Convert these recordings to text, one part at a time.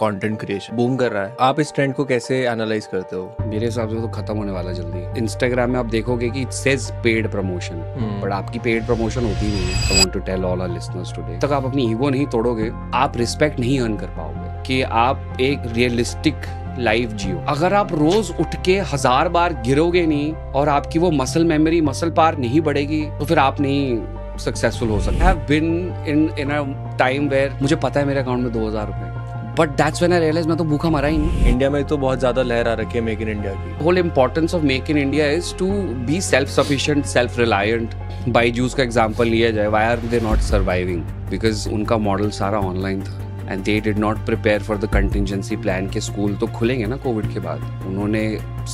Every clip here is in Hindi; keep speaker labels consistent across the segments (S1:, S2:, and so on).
S1: कंटेंट क्रिएशन बूम कर रहा है आप इस ट्रेंड को कैसे एनालाइज करते हो मेरे हिसाब से तो खत्म होने वाला जल्दी इंस्टाग्राम में आप देखोगे कि it says paid promotion but आपकी पेड प्रमोशन होती नहीं है I want to tell all our listeners today तक आप अपनी ईगो नहीं तोड़ोगे आप रिस्पेक्ट नहीं अर्न कर पाओगे कि आप एक रियलिस्टिक लाइफ जियो अगर आप रोज उठ के हजार बार गिरोगे नहीं और आपकी वो मसल मेमोरी मसल पार नहीं बढ़ेगी तो फिर आप नहीं सक्सेसफुल हो सकते have been in in a time where मुझे पता है मेरे अकाउंट में दो हजार रुपए but that's when I realise मैं तो भूखा मरा ही नहीं इंडिया में तो बहुत ज्यादा लहर आ रखी है मेक इन इंडिया की whole importance of make in India is to be self sufficient self reliant Byju's का एग्जाम्पल लिया जाए why are they not surviving because उनका मॉडल सारा ऑनलाइन था and they did not prepare for the contingency plan के स्कूल तो खुलेंगे ना कोविड के बाद उन्होंने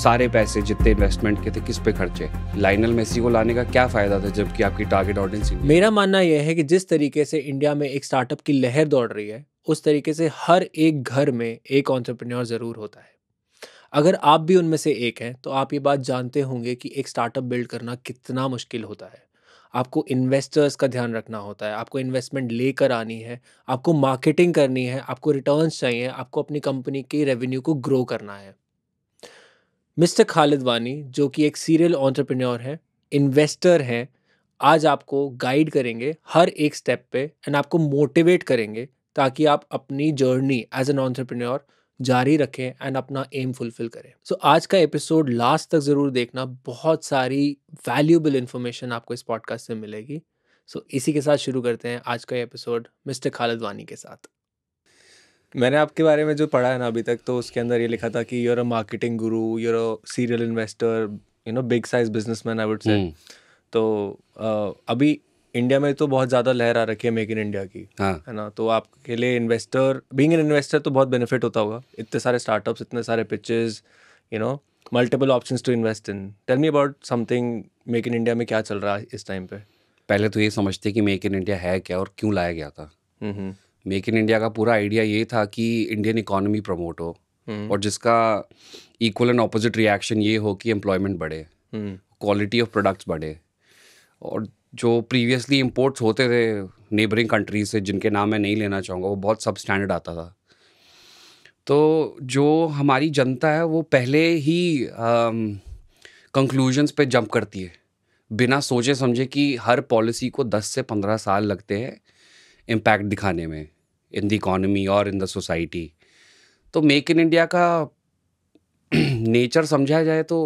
S1: सारे पैसे जितने इन्वेस्टमेंट के थे किस पे खर्चे लाइनल मेसी को लाने का क्या फायदा था जबकि आपकी टारगेट ऑडियंस
S2: मेरा मानना यह है कि जिस तरीके से इंडिया में एक स्टार्टअप की लहर दौड़ रही है उस तरीके से हर एक घर में एक ऑन्टरप्रेन्योर ज़रूर होता है अगर आप भी उनमें से एक हैं तो आप ये बात जानते होंगे कि एक स्टार्टअप बिल्ड करना कितना मुश्किल होता है आपको इन्वेस्टर्स का ध्यान रखना होता है आपको इन्वेस्टमेंट लेकर आनी है आपको मार्केटिंग करनी है आपको रिटर्न्स चाहिए आपको अपनी कंपनी के रेवेन्यू को ग्रो करना है मिस्टर खालिद वानी जो कि एक सीरियल ऑन्टरप्रेन्योर हैं इन्वेस्टर हैं आज आपको गाइड करेंगे हर एक स्टेप पे एंड आपको मोटिवेट करेंगे ताकि आप अपनी जर्नी एज एन ऑन्टरप्रन्योर जारी रखें एंड अपना एम फुलफिल करें सो so, आज का एपिसोड लास्ट तक ज़रूर देखना बहुत सारी वैल्यूबल इन्फॉर्मेशन आपको इस पॉडकास्ट से मिलेगी सो so, इसी के साथ शुरू करते हैं आज का एपिसोड मिस्टर खालिद वानी के साथ मैंने आपके बारे में जो पढ़ा है ना अभी तक तो उसके अंदर ये लिखा था कि यूर हम्म। तो, uh marketing guru your uh serial investor you know big size business man I would say तो uh, अभी इंडिया में तो बहुत ज़्यादा लहर आ रखी है मेक इन इंडिया की हाँ. है ना तो आपके लिए इन्वेस्टर बीइंग एन इन्वेस्टर तो बहुत बेनिफिट होता होगा इतने सारे स्टार्टअप्स इतने सारे pitches you know multiple option to invest in tell me about something make in India में क्या चल रहा है इस टाइम पे
S1: पहले तो ये समझते कि मेक इन इंडिया है क्या और क्यों लाया गया था मेक इन इंडिया का पूरा आइडिया ये था कि इंडियन इकोनॉमी प्रमोट हो हम्म। और जिसका इक्वल एंड ऑपोजिट रिएक्शन ये हो कि एम्प्लॉयमेंट बढ़े क्वालिटी ऑफ प्रोडक्ट्स बढ़े और जो प्रीवियसली इम्पोर्ट्स होते थे नेबरिंग कंट्रीज से जिनके नाम मैं नहीं लेना चाहूँगा वो बहुत सब स्टैंडर्ड आता था तो जो हमारी जनता है वो पहले ही कंक्लूजन्स पे जंप करती है बिना सोचे समझे कि हर पॉलिसी को 10 से 15 साल लगते हैं इम्पैक्ट दिखाने में इन द इकॉनमी और इन द सोसाइटी तो मेक इन इंडिया का नेचर समझा जाए तो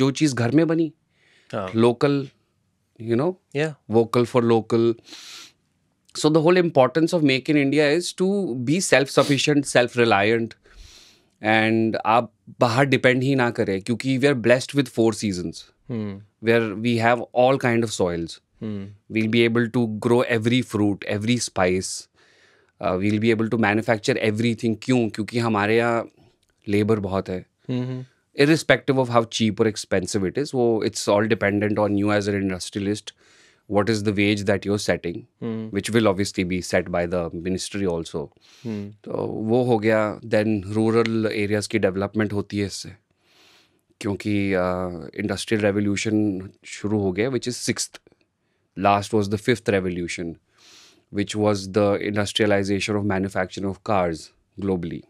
S1: जो चीज़ घर में बनी लोकल हाँ। you know yeah vocal for local so the whole importance of making india is to be self sufficient self reliant and aap bahar depend hi na kare kyunki we are blessed with four seasons hmm. where we have all kind of soils hmm. we'll be able to grow every fruit every spice uh, we'll be able to manufacture everything kyun kyunki hamare yahan labor bahut hai hmm, irrespective of how cheap और एक्सपेंसिव इट इज वो it's all dependent on you as an industrialist what is the wage that you setting which will obviously be set by the ministry also तो वो हो गया देन रूरल एरियाज की डेवलपमेंट होती है इससे क्योंकि इंडस्ट्रियल रेवोल्यूशन शुरू हो गया which is six last was the fifth revolution which was the industrialization of manufacturing of cars globally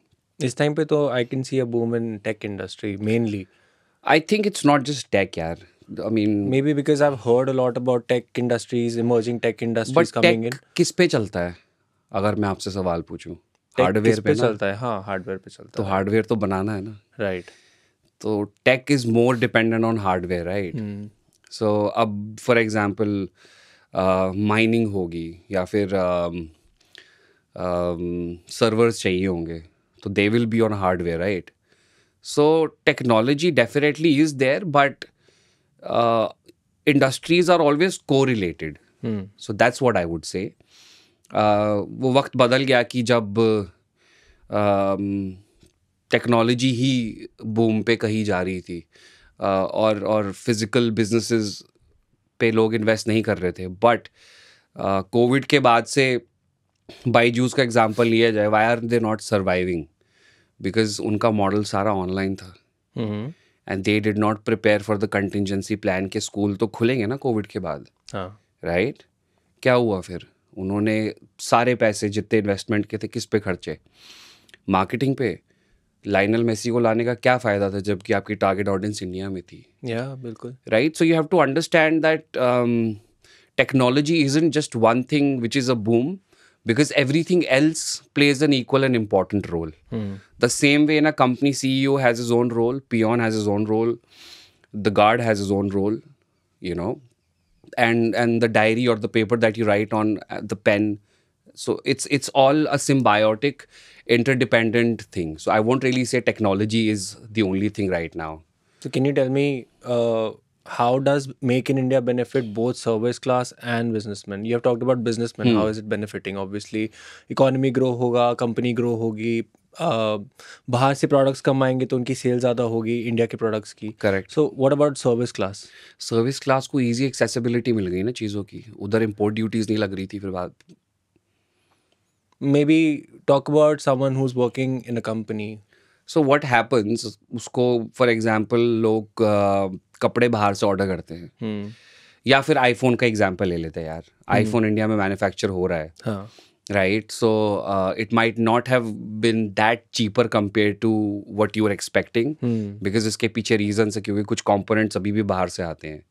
S2: इस टाइम पे तो I can see a boom in tech industry mainly I think it's not just tech यार I mean maybe because I have heard a lot about tech industries emerging tech industries coming in
S1: किस पे चलता है अगर मैं आपसे सवाल पूछूं हार्डवेयर पे, पे चलता है
S2: हाँ हार्डवेयर पे चलता तो है
S1: तो हार्डवेयर तो बनाना है ना राइट right. तो tech is more dependent on hardware right so अब फॉर एग्जांपल माइनिंग होगी या फिर सर्वर्स uh, um, um चाहिए होंगे तो they will be on hardware right so technology definitely is there but industries are always को related so that's what I would say वो वक्त बदल गया कि जब टेक्नोलॉजी um, uh, ही बूम पे कही जा रही थी uh, और और फिजिकल बिजनेसेस पे लोग इन्वेस्ट नहीं कर रहे थे बट कोविड uh, के बाद से बाई जूस का एग्जाम्पल लिया जाए why are they not surviving because उनका मॉडल सारा ऑनलाइन था and they did not prepare for the contingency plan के स्कूल तो खुलेंगे ना कोविड के बाद राइट हाँ। right? क्या हुआ फिर उन्होंने सारे पैसे जितने इन्वेस्टमेंट के थे किस पे खर्चे मार्केटिंग पे लाइनल मेसी को लाने का क्या फ़ायदा था जबकि आपकी टारगेट ऑडियंस इंडिया में थी
S2: या बिल्कुल
S1: right so you have to understand that technology is in just one thing which is a boom because everything else plays an equal and important role. Hmm. The same way in a company, CEO has his own role, peon has his own role, the guard has his own role, you know, and and the diary or the paper that you write on uh, the pen. So it's it's all a symbiotic, interdependent thing. So I won't really say technology is the only thing right now.
S2: So can you tell me? Uh how does make in india benefit both service class and businessmen you have talked about businessmen hmm. how is it benefiting obviously economy grow hoga company grow होगी बाहर से प्रोडक्ट्स कम आएंगे तो उनकी सेल ज़्यादा होगी इंडिया के प्रोडक्ट्स की correct so what about service class service class को इजी एक्सेसिबिलिटी मिल गई ना चीज़ों की उधर इम्पोर्ट ड्यूटीज़ नहीं लग रही
S1: थी फिर बाद मे be talk about someone who is working in a company so what happens उसको फॉर एग्जांपल लोग कपड़े बाहर से ऑर्डर करते हैं हम्म। या फिर आईफोन का एग्जाम्पल ले लेते हैं यार आईफोन हम्म। इंडिया में मैन्युफैक्चर हो रहा है right so it might not have been that cheaper compare to what you are expecting because इसके पीछे रीजन है क्योंकि कुछ कॉम्पोनेंट्स अभी भी बाहर से आते हैं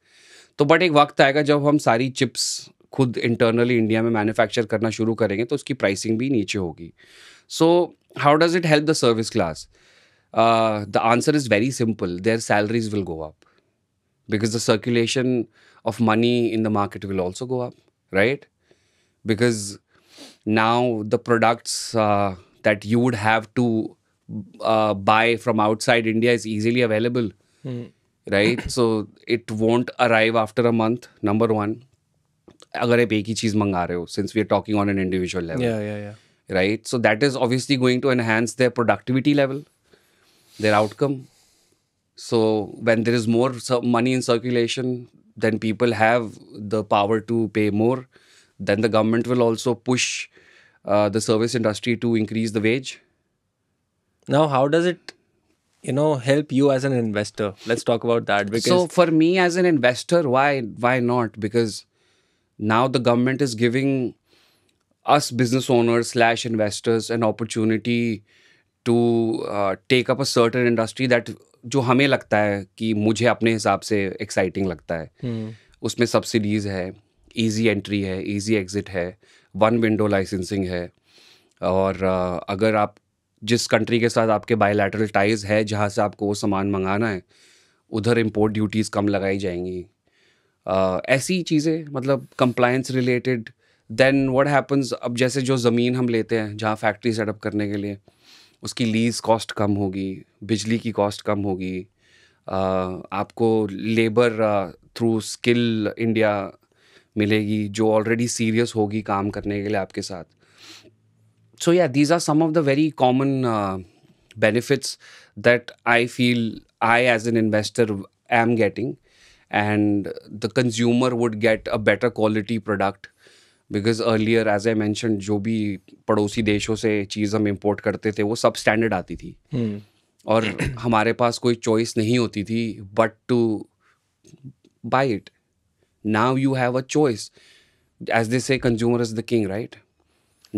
S1: तो बट एक वक्त आएगा जब हम सारी चिप्स खुद इंटरनली इंडिया में मैन्युफैक्चर करना शुरू करेंगे तो उसकी प्राइसिंग भी नीचे होगी so how does it help the service class the answer is very simple their salaries will go up because the circulation of money in the market will also go up, right? Because now the products uh, that you would have to uh, buy from outside India is easily available, mm. right? So it won't arrive after a month. Number one, अगर आप एक ही चीज मंगा रहे हो since we are talking on an individual level right so that is obviously going to enhance their productivity level their outcome so when there is more money in circulation, then people have the power to pay more. Then the government will also push uh, the service industry to increase the wage.
S2: Now, how does it, you know, help you as an investor?
S1: Let's talk about that. Because so for me as an investor, why why not? Because now the government is giving us business owners slash investors an opportunity to uh, take up a certain industry that जो हमें लगता है कि मुझे अपने हिसाब से एक्साइटिंग लगता है हम्म। उसमें सब्सिडीज़ है ईजी एंट्री है ईजी एग्ज़िट है वन विंडो लाइसेंसिंग है और अगर आप जिस कंट्री के साथ आपके बायोलैटरल टाइज है जहाँ से आपको वो सामान मंगाना है उधर इम्पोर्ट ड्यूटीज़ कम लगाई जाएंगी ऐसी चीज़ें मतलब compliance related then what happens अब जैसे जो ज़मीन हम लेते हैं जहाँ फैक्ट्री सेटअप करने के लिए उसकी लीज़ कॉस्ट कम होगी बिजली की कॉस्ट कम होगी आपको लेबर थ्रू स्किल इंडिया मिलेगी जो ऑलरेडी सीरियस होगी काम करने के लिए आपके साथ सो या these are some of the very common benefits that I feel I as an investor I am getting and the consumer would get a better quality product because earlier as I mention जो भी पड़ोसी देशों से चीज़ हम इम्पोर्ट करते थे वो सब स्टैंडर्ड आती थी हम्म। और हमारे पास कोई चॉइस नहीं होती थी but to buy it now you have a choice as they say consumer is the king right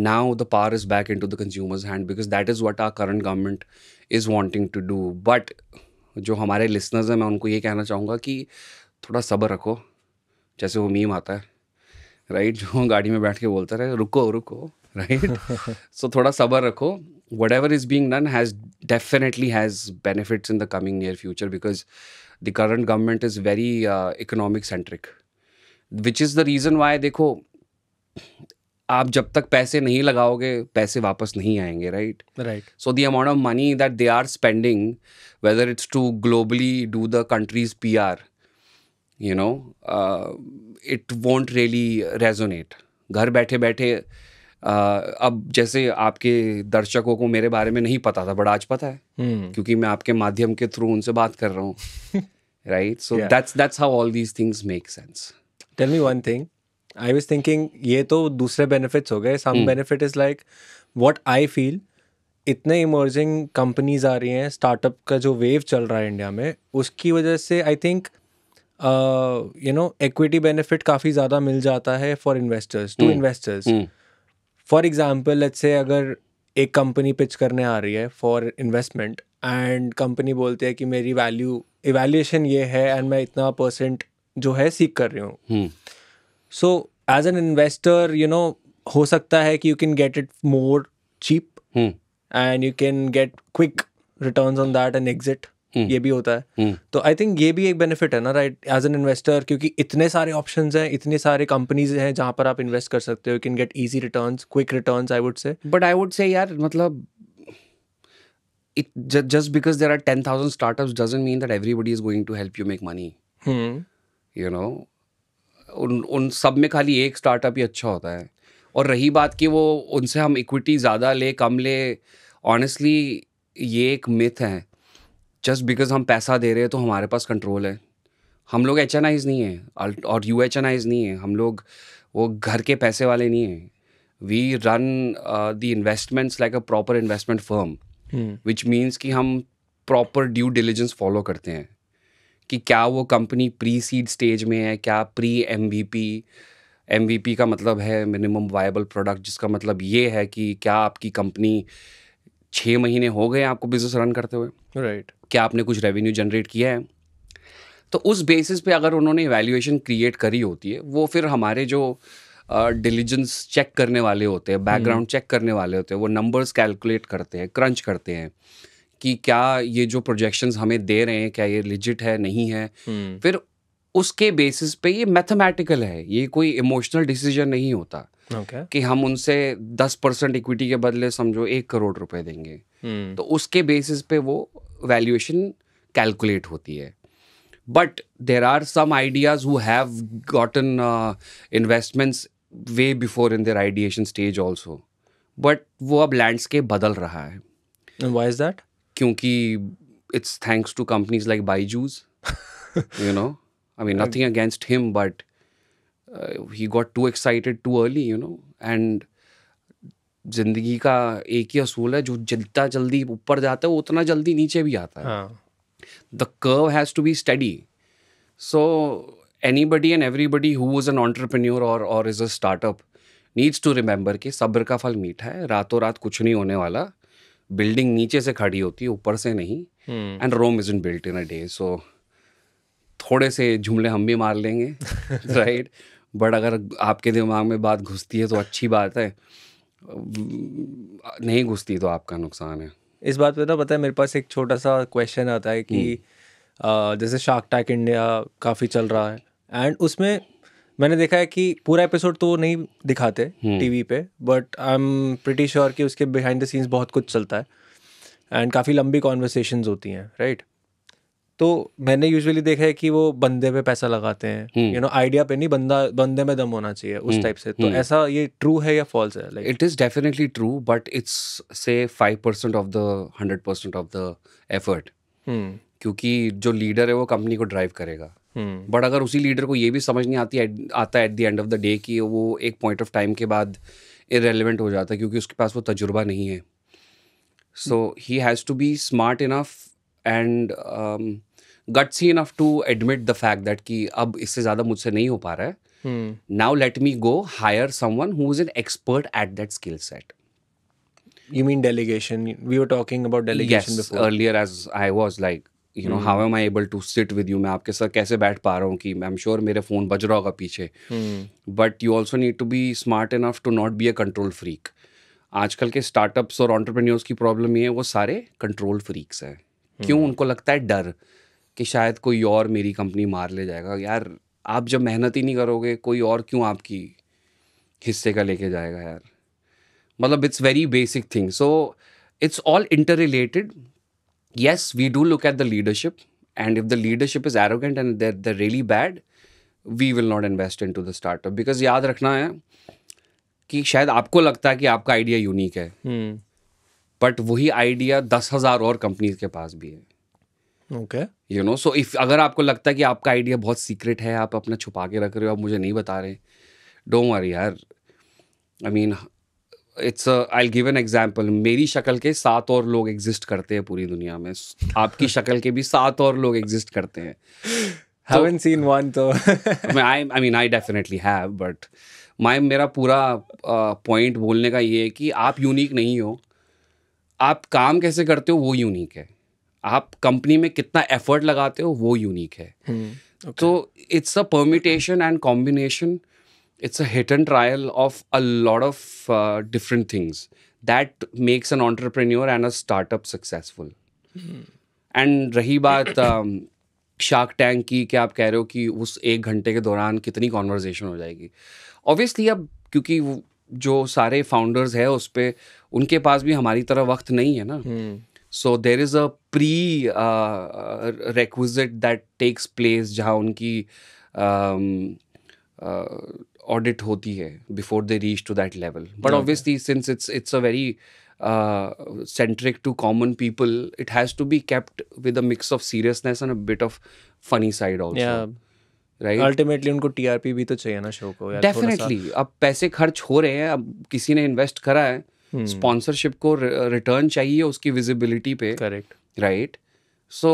S1: the power is back in to the consumer's hand because that is what our current government is wanting to do but जो हमारे लिसनर्स हैं मैं उनको ये कहना चाहूँगा कि थोड़ा सब्र रखो जैसे वो मीम आता है राइट जो गाड़ी में बैठ के बोलता रहे रुको रुको राइट सो थोड़ा सबर रखो whatever is being done has definitely has benefits in the coming near future because the current government is very economic centric which is the reason why देखो आप जब तक पैसे नहीं लगाओगे पैसे वापस नहीं आएंगे right right so the amount of money that they are spending whether it's to globally do the countries P R you know it won't really resonate घर बैठे बैठे uh, अब जैसे आपके दर्शकों को मेरे बारे में नहीं पता था बट आज पता है hmm. क्योंकि मैं आपके माध्यम के थ्रू उनसे बात कर रहा हूँ right so
S2: that's that's how all these things make sense tell me one thing I was thinking ये तो दूसरे बेनिफिट्स हो गए some benefit is like what I feel इतने इमर्जिंग कंपनीज आ रही हैं स्टार्टअप का जो वेव चल रहा है इंडिया में उसकी वजह से I think you know equity benefit काफ़ी ज़्यादा मिल जाता है for investors to investors for example let say अगर एक कंपनी पिच करने आ रही है फॉर इन्वेस्टमेंट एंड कंपनी बोलती है कि मेरी वैल्यू इवेल्यूएशन ये है एंड मैं इतना परसेंट जो है सीख कर रही हूँ so as an investor you know हो सकता है कि you can get it more cheap and you can get quick return on that and exit hmm. ये भी होता है हम्म। तो आई थिंक ये भी एक बेनिफिट है ना राइट एज एन इन्वेस्टर क्योंकि इतने सारे ऑप्शन हैं इतने सारे कंपनीज हैं जहाँ पर आप इन्वेस्ट कर सकते हो can get easy return quick return I would say but I would say यार मतलब
S1: just because there are ten thousand startup doesn't mean that everybody is going to help you make money you know उन उन सब में खाली एक स्टार्टअप ही अच्छा होता है और रही बात कि वो उनसे हम इक्विटी ज़्यादा ले कम ले ऑनेस्टली ये एक मिथ है जस्ट बिकॉज हम पैसा दे रहे हैं तो हमारे पास कंट्रोल है हम लोग एच नहीं है और यू एच नहीं है हम लोग वो घर के पैसे वाले नहीं हैं we run the investments like a proper investment firm which means कि हम प्रॉपर ड्यू डिलीजेंस फॉलो करते हैं कि क्या वो कंपनी प्री सीड स्टेज में है क्या pre M V P M V P का मतलब है मिनिमम वायबल प्रोडक्ट जिसका मतलब ये है कि क्या आपकी कंपनी छः महीने हो गए आपको बिज़नेस रन करते हुए राइट right. क्या आपने कुछ रेवेन्यू जनरेट किया है तो उस बेसिस पे अगर उन्होंने वैल्यूएशन क्रिएट करी होती है वो फिर हमारे जो डिलीजेंस uh, चेक करने वाले होते हैं बैकग्राउंड चेक hmm. करने वाले होते हैं वो नंबर्स कैलकुलेट करते हैं क्रंच करते हैं कि क्या ये जो प्रोजेक्शंस हमें दे रहे हैं क्या ये लिजिट है नहीं है hmm. फिर उसके बेसिस पे ये मैथमेटिकल है ये कोई इमोशनल डिसीजन नहीं होता okay. कि हम उनसे दस परसेंट इक्विटी के बदले समझो एक करोड़ रुपए देंगे hmm. तो उसके बेसिस पे वो वैल्यूएशन कैलकुलेट होती है but there are some ideas who have gotten investments way before in their ideation stage also but वो अब लैंडस्केप बदल रहा है वाई इज दैट क्योंकि it's thanks to companies like Byju's you know I mean nothing against him but uh, he got too excited too early you know and जिंदगी का एक ही असूल है जो जितना जल्दी ऊपर जाता है उतना जल्दी नीचे भी आता है the curve has to be study so anybody and everybody who is an entrepreneur और और is a startup needs to remember कि सब्र का फल मीठा है रातों रात कुछ नहीं होने वाला बिल्डिंग नीचे से खड़ी होती है ऊपर से नहीं and Rome isn't built in a day so थोड़े से जुमले हम भी मार लेंगे राइट बट अगर आपके दिमाग में बात घुसती है तो
S2: अच्छी बात है नहीं घुसती तो आपका नुकसान है इस बात पे तो पता है मेरे पास एक छोटा सा क्वेश्चन आता है कि हम्म। जैसे शार्क टैक इंडिया काफ़ी चल रहा है एंड उसमें मैंने देखा है कि पूरा एपिसोड तो नहीं दिखाते टीवी हम्म। पे but I am pretty sure कि उसके बिहाइंड द सीन्स बहुत कुछ चलता है एंड काफ़ी लंबी कॉन्वर्सेशन होती हैं राइट तो मैंने यूजुअली देखा है कि वो बंदे पे पैसा लगाते हैं यू नो आइडिया पे नहीं बंदा बंदे में दम होना चाहिए उस टाइप हम्म। से तो हम्म। ऐसा ये
S1: ट्रू है या फॉल्स है like it is definitely true but it's say five percent of the hundred percent of the effort क्योंकि जो लीडर है वो कंपनी को ड्राइव करेगा बट हम्म। अगर उसी लीडर को ये भी समझ नहीं आती आता at the end of the day कि वो एक पॉइंट ऑफ टाइम के बाद इरेलीवेंट हो जाता है क्योंकि उसके पास वो तजुर्बा नहीं है so he has to be smart enough and gutsy enough to admit the fact that कि अब इससे ज़्यादा मुझसे नहीं हो पा रहा है now let me go hire someone who is
S2: an expert at that skill set You mean delegation? We were talking about delegation yes, before. earlier
S1: as I was like, you know how am I able to sit with you मैं आपके साथ कैसे बैठ पा रहा हूँ कि आई एम मेरे फ़ोन बज रहा होगा पीछे but you also need to be smart enough to not be a control freak आजकल के स्टार्टअप्स और ऑन्टरप्रेन्योर्स की प्रॉब्लम ये है वो सारे कंट्रोल फ्रीक्स हैं क्यों hmm. उनको लगता है डर कि शायद कोई और मेरी कंपनी मार ले जाएगा यार आप जब मेहनत ही नहीं करोगे कोई और क्यों आपकी हिस्से का लेके जाएगा यार मतलब it's very basic thing so it's all interrelated yes we do look at the leadership and if the leadership is arrogant and the really bad we will not invest in to the startup because याद रखना है कि शायद आपको लगता है कि आपका आइडिया यूनिक है बट
S2: हम्म।
S1: hmm. वही आइडिया दस हज़ार और कंपनीज के पास भी है okay you know so if अगर आपको लगता है कि आपका आइडिया बहुत सीक्रेट है आप अपना छुपा के रख रहे हो आप मुझे नहीं बता रहे डोंट वरी यार I mean it's I give an example मेरी शक्ल के सात और लोग एग्जिस्ट करते हैं पूरी दुनिया में आपकी शक्ल के भी सात और लोग एग्जिस्ट करते हैं
S2: हैवन तो
S1: I I mean I definitely have but my मेरा पूरा पॉइंट uh, बोलने का ये है कि आप यूनिक नहीं हो आप काम कैसे करते हो वो यूनिक है आप कंपनी में कितना एफर्ट लगाते हो वो यूनिक है हम्म, तो it's a permutation and combination it's a hit and trial of a lot of different things that makes an entrepreneur and a startup successful and रही बात शार्क टैंक um, की क्या आप कह रहे हो कि उस एक घंटे के दौरान कितनी कॉन्वर्जेशन हो जाएगी ऑब्वियसली अब क्योंकि जो सारे फाउंडर्स है उस पर उनके पास भी हमारी तरह वक्त नहीं है ना hmm. So there is a prerequisite that takes place जहाँ उनकी ऑडिट um, uh, होती है before they reach to that level but obviously since it's it's a very centric to common people it has to be kept with a mix of seriousness and a bit of funny side also right ultimately उनको टीआरपी भी तो चाहिए ना शो को डेफिनेटली अब पैसे खर्च हो रहे हैं अब किसी ने इन्वेस्ट करा है स्पॉन्सरशिप hmm. को रिटर्न चाहिए उसकी विजिबिलिटी पे करेक्ट राइट सो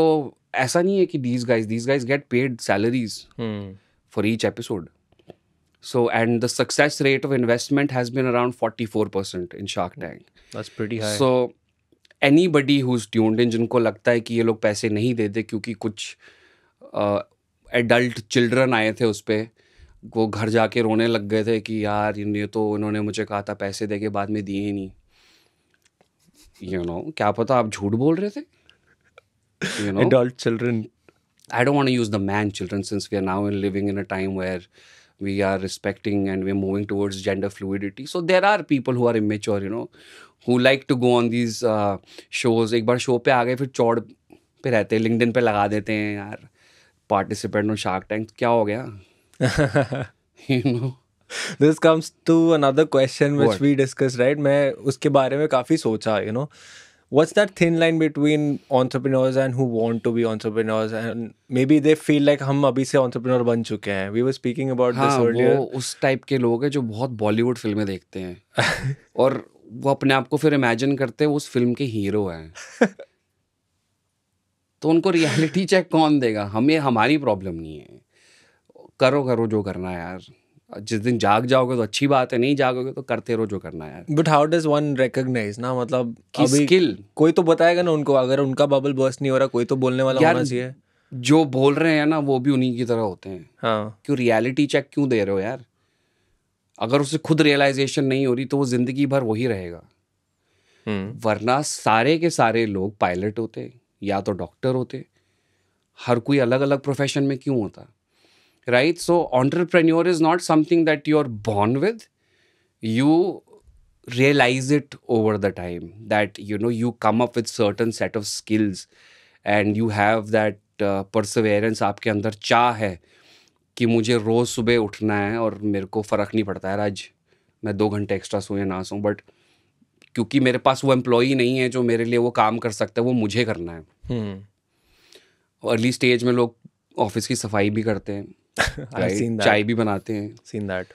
S1: ऐसा नहीं है कि these guys these guys get paid salaries for each episode so and the success rate of investment has been around 44% in Shark Tank. That's pretty high. So, anybody who's tuned in, जिनको लगता है कि ये लोग पैसे नहीं देते क्योंकि कुछ एडल्ट uh, चिल्ड्रन आए थे उस पर वो घर जाके रोने लग गए थे कि यार ये तो उन्होंने मुझे कहा था पैसे दे के बाद में दिए ही नहीं यू you नो know, क्या पता आप झूठ बोल रहे थे you know adult children I don't want to use the man children since we are now living in a time where we are respecting and we are moving towards gender fluidity so there are people who are you you know who like to go on these shows एक बार शो पे आ गए फिर चौड़ पे रहते हैं लिंकडिन पे लगा देते हैं यार पार्टिसिपेंट और शार्क
S2: टैंक क्या हो गया you know this comes to another question which what? we discuss right मैं उसके बारे में काफ़ी सोचा you know what's that thin line between entrepreneurs and who want to be entrepreneurs and maybe they feel like हम अभी से entrepreneur बन चुके हैं we were speaking about हाँ, this earlier वो उस type के लोग हैं जो बहुत Bollywood फिल्में देखते
S1: हैं और वो अपने आप को फिर इमेजिन करते हैं उस फिल्म के हीरो हैं तो उनको रियलिटी चेक कौन देगा हमें हमारी प्रॉब्लम नहीं है करो करो जो करना है यार जिस दिन जाग जाओगे तो अच्छी बात है नहीं जागोगे तो करते रहो जो करना है
S2: but how does one recognise ना मतलब स्किल कोई तो बताएगा ना उनको अगर उनका बबल बर्स्ट नहीं हो रहा कोई तो बोलने वाला होना चाहिए जो बोल रहे हैं ना वो भी उन्हीं की तरह
S1: होते हैं हाँ क्यों रियलिटी चेक क्यों दे रहे हो यार अगर उसे खुद रियलाइजेशन नहीं हो रही तो वो जिंदगी भर वही रहेगा हम्म। वरना सारे के सारे लोग पायलट होते या तो डॉक्टर होते हर कोई अलग अलग प्रोफेशन में क्यों होता right? So, entrepreneur is not something that you are born with. You realize it over the time that you know you come up with certain set of skills and you have that perseverance uh, आपके अंदर चाह है कि मुझे रोज़ सुबह उठना है और मेरे को फ़र्क नहीं पड़ता है आज मैं दो घंटे एक्स्ट्रा सोए ना सोऊं बट क्योंकि मेरे पास वो एम्प्लॉई नहीं है जो मेरे लिए वो काम कर सकता है वो मुझे करना
S2: है
S1: अर्ली hmm. स्टेज में लोग ऑफिस की सफाई भी करते हैं right? चाय भी बनाते हैं सीन दैट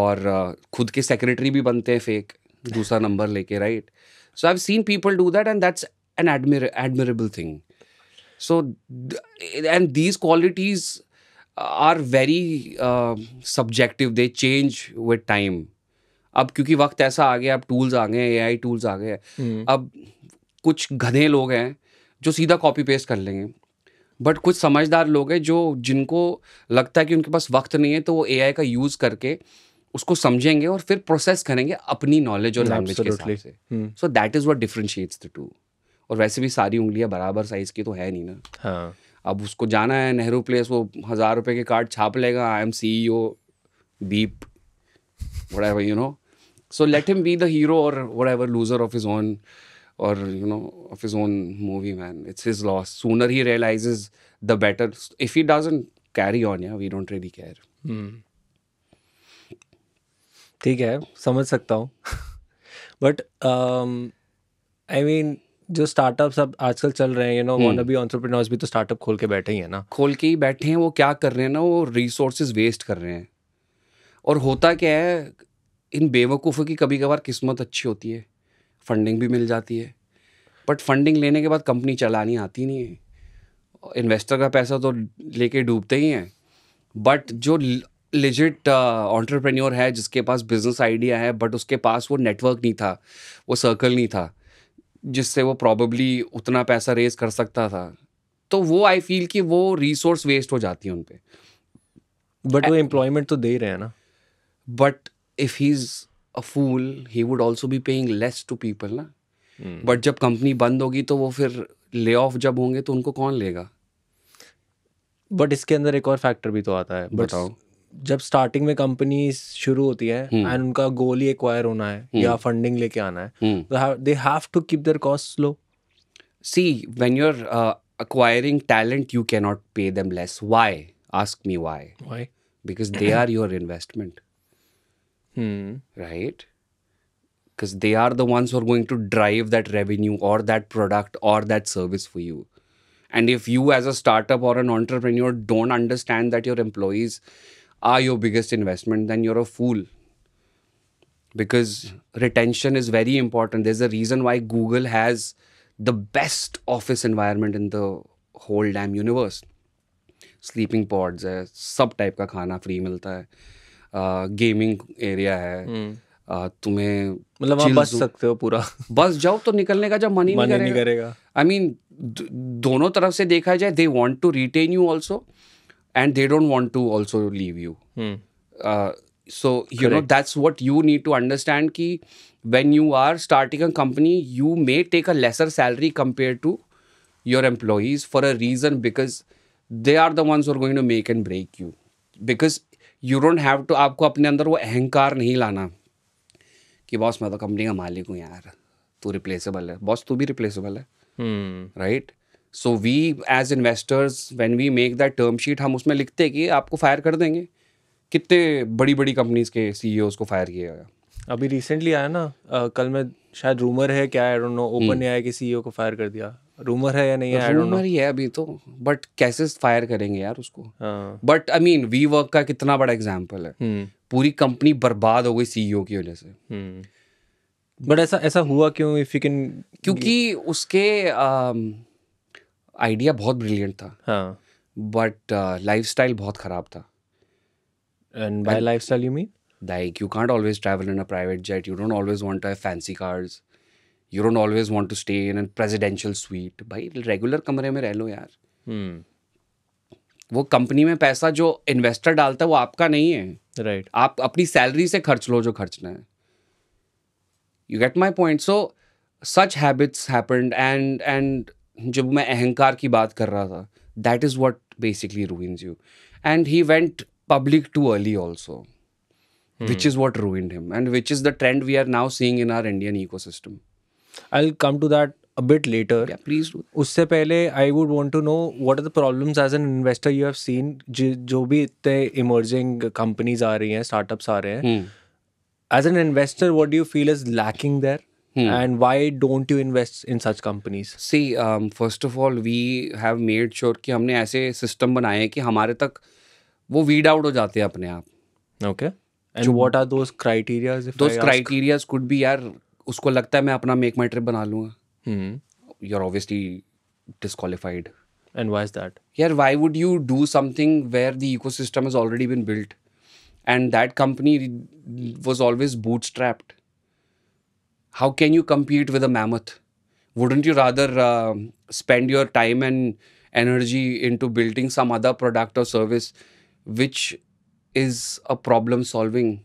S1: और uh, खुद के सेक्रेटरी भी बनते हैं फेक दूसरा नंबर लेके right so I seen people do that and that's an admirable thing so and these qualities are very subjective they change with time अब क्योंकि वक्त ऐसा आ गया अब टूल्स आ गए हैं ए आई टूल्स आ गए hmm. अब कुछ घने लोग हैं जो सीधा कॉपी पेस्ट कर लेंगे बट कुछ समझदार लोग हैं जो जिनको लगता है कि उनके पास वक्त नहीं है तो वो ए का यूज़ करके उसको समझेंगे और फिर प्रोसेस करेंगे अपनी नॉलेज और लैंग्वेज के हिसाब से so that is what differentiates the two और वैसे भी सारी उंगलियां बराबर साइज़ की तो है नहीं ना हाँ अब उसको जाना है नेहरू प्लेस वो हज़ार रुपये के कार्ड छाप लेगा I am C O Deep you know so let him be the hero और whatever loser of his own और you know of his own movie man it's his loss sooner he realise the better if he doesn't carry on या
S2: we don't really care hmm. ठीक है समझ सकता हूँ बट आई मीन जो स्टार्टअप अब आजकल चल रहे हैं यू नो वांट बी भी तो स्टार्टअप खोल के बैठे ही है ना खोल के ही बैठे हैं वो क्या कर रहे हैं ना
S1: वो रिसोर्सेज वेस्ट कर रहे हैं और होता क्या है इन बेवकूफ़ों की कभी कभार किस्मत अच्छी होती है फंडिंग भी मिल जाती है बट फंडिंग लेने के बाद कंपनी चलानी आती नहीं है इन्वेस्टर का पैसा तो लेके डूबते ही हैं बट जो लिजिट ऑन्टरप्रेन्योर uh, है जिसके पास बिजनेस आइडिया है बट उसके पास वो नेटवर्क नहीं था वो सर्कल नहीं था जिससे वो प्रॉबली उतना पैसा रेज कर सकता था तो वो आई फील कि वो रिसोर्स वेस्ट हो जाती है उन पर बट वो एम्प्लॉयमेंट तो दे रहे हैं ना but if he is a fool he would also be paying less to people ना बट hmm. जब कंपनी बंद होगी तो वो फिर
S2: ले ऑफ जब होंगे तो उनको कौन लेगा बट इसके अंदर एक और फैक्टर भी तो आता है बताओ जब स्टार्टिंग में कंपनी शुरू होती है एंड hmm. उनका गोल ही एक्वायर होना है hmm. या फंडिंग लेके आना है they have to keep their cost low see
S1: when you are talent you can not pay them less why ask me why why because they are your investment hmm. right? Because they are the ones who are going to drive that revenue or that product or that service for you. And if you, as a startup or an entrepreneur, don't understand that your employees are your biggest investment, then you're a fool. Because retention is very important. There's a reason why Google has the best office environment in the whole damn universe. Sleeping pods है eh, sub type ka khana free milta hai. Gaming area है
S2: हम्म।
S1: तुम्हें मतलब आप बस सकते हो पूरा बस जाओ तो निकलने का जब मन ही नहीं करेगा आई मीन दोनों तरफ से देखा जाए they want to retain you also and they don't want to also leave you so you know that's what you need to understand कि when you are starting a company you may take a lesser salary compare to your employees for a reason because they are the ones are going to make and break you because you don't have to आपको अपने अंदर वो अहंकार नहीं लाना कि बॉस मैं तो कंपनी का मालिक हूँ यार तू रिप्लेसेबल है बॉस तू भी रिप्लेसेबल है right so we as investors when we make that term sheet हम उसमें लिखते हैं कि आपको फायर कर देंगे कितने बड़ी बड़ी कंपनीज के सीईओस
S2: को फायर किया गया अभी रिसेंटली आया ना आ, कल में शायद रूमर है क्या I don't know open A I के सी को फायर कर दिया रूमर है या नहीं है रूमर
S1: ही है अभी तो बट कैसे फायर करेंगे यार उसको but I mean we work का कितना बड़ा एग्जाम्पल है हम्म। पूरी कंपनी बर्बाद हो गई सीईओ की वजह से बट हम्म। ऐसा ऐसा हुआ क्यों इफ यू कैन क्योंकि उसके आइडिया um, बहुत ब्रिलियंट था बट लाइफ स्टाइल बहुत ख़राब था and by lifestyle you mean like you can't always travel in a private jet you don't always want fancy cars you don't always want to stay in an presidential suite भाई रेगुलर कमरे में रह लो यार hmm. वो कंपनी में पैसा जो इन्वेस्टर डालता है वो आपका नहीं है राइट आप अपनी सैलरी से खर्च लो जो खर्चना है you get my point so such habits happened and and जब मैं अहंकार की बात कर रहा था that is what basically ruins you and he went public too early also which is what ruined him and which is the trend we
S2: are now seeing in our Indian ecosystem I come to that a bit later please उससे पहले I would want to know what are the problem as an investor you have seen जो भी इतने इमर्जिंग कंपनीज आ रही हैं स्टार्टअप्स आ रहे हैं as an investor what do feel is lacking there Hmm. And why don't you invest in such companies? See, um,
S1: first of all, we have कि हमने ऐसे सिस्टम बनाए हैं कि हमारे तक वो वीड आउट हो जाते हैं अपने आप
S2: okay and what
S1: are those criterias those criterias could be यार उसको लगता है मैं अपना मेक माई ट्रिप बना लूंगा you are obviously disqualified and why that यार why would you do something where the ecosystem is already been built and that company was always bootstrapped how can you compete with a mammoth wouldn't you rather spend your time and energy into building some other product और service which is a problem solving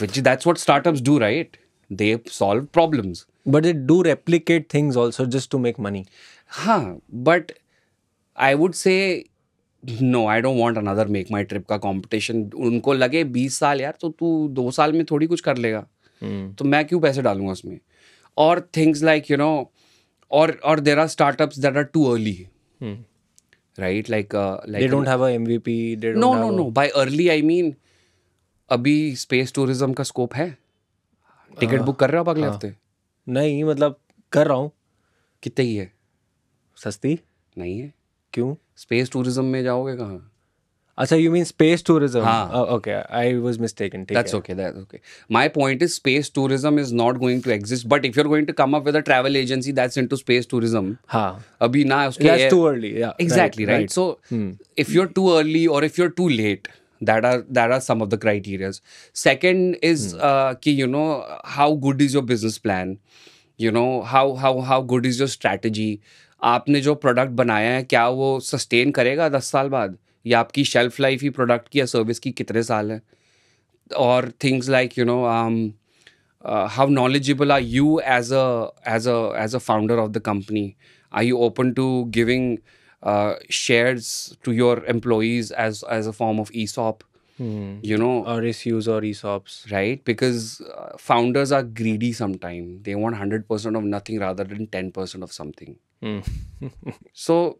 S1: which that's what startup do right they solve problem but they do replicate things also just to make money हाँ but I would say no I don't want another MakeMyTrip का कॉम्पिटिशन उनको लगे बीस साल यार तो तू दो साल में थोड़ी कुछ कर लेगा hmm. तो मैं क्यों पैसे डालूंगा उसमें और थिंग्स लाइक यू नो और और there are startup that are too early right like like don't have no no no by early I mean अभी स्पेस टूरिज्म का स्कोप है
S2: टिकट हाँ। बुक कर रहे हो अगले हाँ। हफ्ते
S1: नहीं मतलब कर रहा हूँ कितने ही है सस्ती नहीं है क्यों स्पेस टूरिज्म में जाओगे कहाँ
S2: अच्छा you mean space tourism okay
S1: I was mistaken that's okay that's okay my point is space tourism is not going to exist but if you are going to come up with a travel agency that's into space tourism हां अभी ना उसके too early exactly right so if you are too early और if you are too late that are that are some of the criterias second is hmm. uh, ki, you know how good is your business plan you know how how how good is your strategy आपने जो प्रोडक्ट बनाया है क्या वो सस्टेन करेगा दस साल बाद या आपकी शेल्फ लाइफ ही प्रोडक्ट की या सर्विस की कितने साल है और things like you know how knowledgeable are you as a as a as a founder of the company are you open to giving uh, shares to your employees as as a form of ESOP. Hmm. You know, RSUs or ESOPs, right? Because uh, founders are greedy sometimes. They want hundred percent of nothing rather than ten percent of something. Hmm. so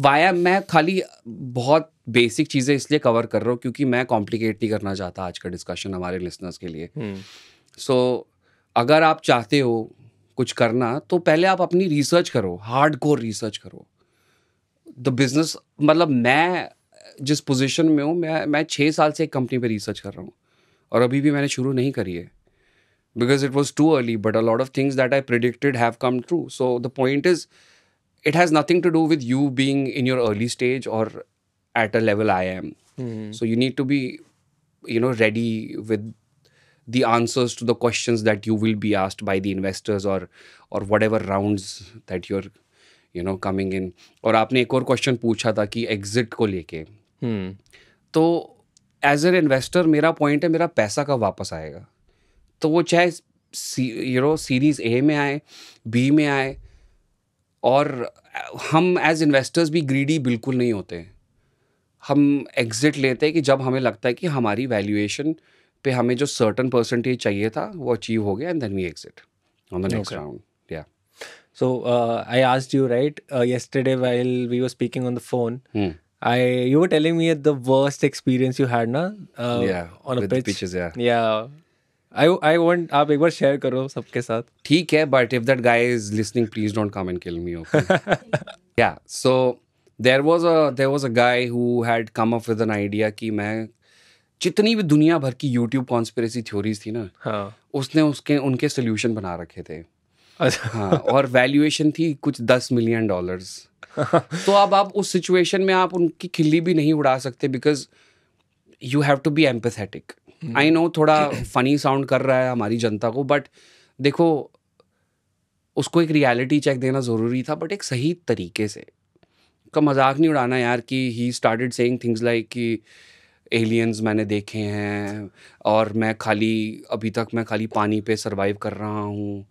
S1: वाया I खाली बहुत बेसिक चीज़ें इसलिए कवर कर रहा हूँ क्योंकि मैं कॉम्प्लिकेट नहीं करना चाहता आज का डिस्कशन हमारे लिसनर्स के लिए सो hmm. so, अगर आप चाहते हो कुछ करना तो पहले आप अपनी रिसर्च करो हार्ड कोर रिसर्च करो द बिजनेस मतलब मैं जिस पोजीशन में हूँ मैं मैं छः साल से एक कंपनी पे रिसर्च कर रहा हूँ और अभी भी मैंने शुरू नहीं करी है because it was too early but a lot of things that I predicted have come true so the point is it has nothing to do with you being in your early stage और at a level I am so you need to be you know ready with the answers to the questions that you will be asked by the investors or or whatever rounds that you're you know coming in और आपने एक और क्वेश्चन पूछा था कि एग्जिट को लेके hmm. तो एज एन इन्वेस्टर मेरा पॉइंट है मेरा पैसा कब वापस आएगा तो वो चाहे यू नो सीरीज ए में आए बी में आए और हम एज इन्वेस्टर्स भी ग्रीडी बिल्कुल नहीं होते हम एग्जिट लेते हैं कि जब हमें लगता है कि हमारी वैल्यूएशन पे हमें जो सर्टन परसेंटेज चाहिए
S2: था वो अचीव हो गया and then we exit on the next round So uh, I asked you right uh, yesterday while we were speaking on the phone. Mm. I you were telling me the worst experience you had na uh, yeah on a pitch pitches yeah yeah I
S1: I want आप एक बार शेयर करो सबके साथ ठीक है but if that guy is listening please don't come and kill me okay yeah so there was a there was a guy who had come up with an idea कि मैं जितनी भी दुनिया भर की यूट्यूब कॉन्स्पेरेसी थ्योरीज थी ना हाँ. उसने उसके उनके सोल्यूशन बना रखे थे अच्छा हाँ और वैल्यूएशन थी कुछ दस मिलियन डॉलर्स तो अब आप उस सिचुएशन में आप उनकी खिल्ली भी नहीं उड़ा सकते because you have to be empathetic I know थोड़ा फनी साउंड कर रहा है हमारी जनता को बट देखो उसको एक रियलिटी चेक देना ज़रूरी था बट एक सही तरीके से का मजाक नहीं उड़ाना यार कि he started saying things like कि एलियंस मैंने देखे हैं और मैं खाली अभी तक मैं खाली पानी पे सरवाइव कर रहा हूँ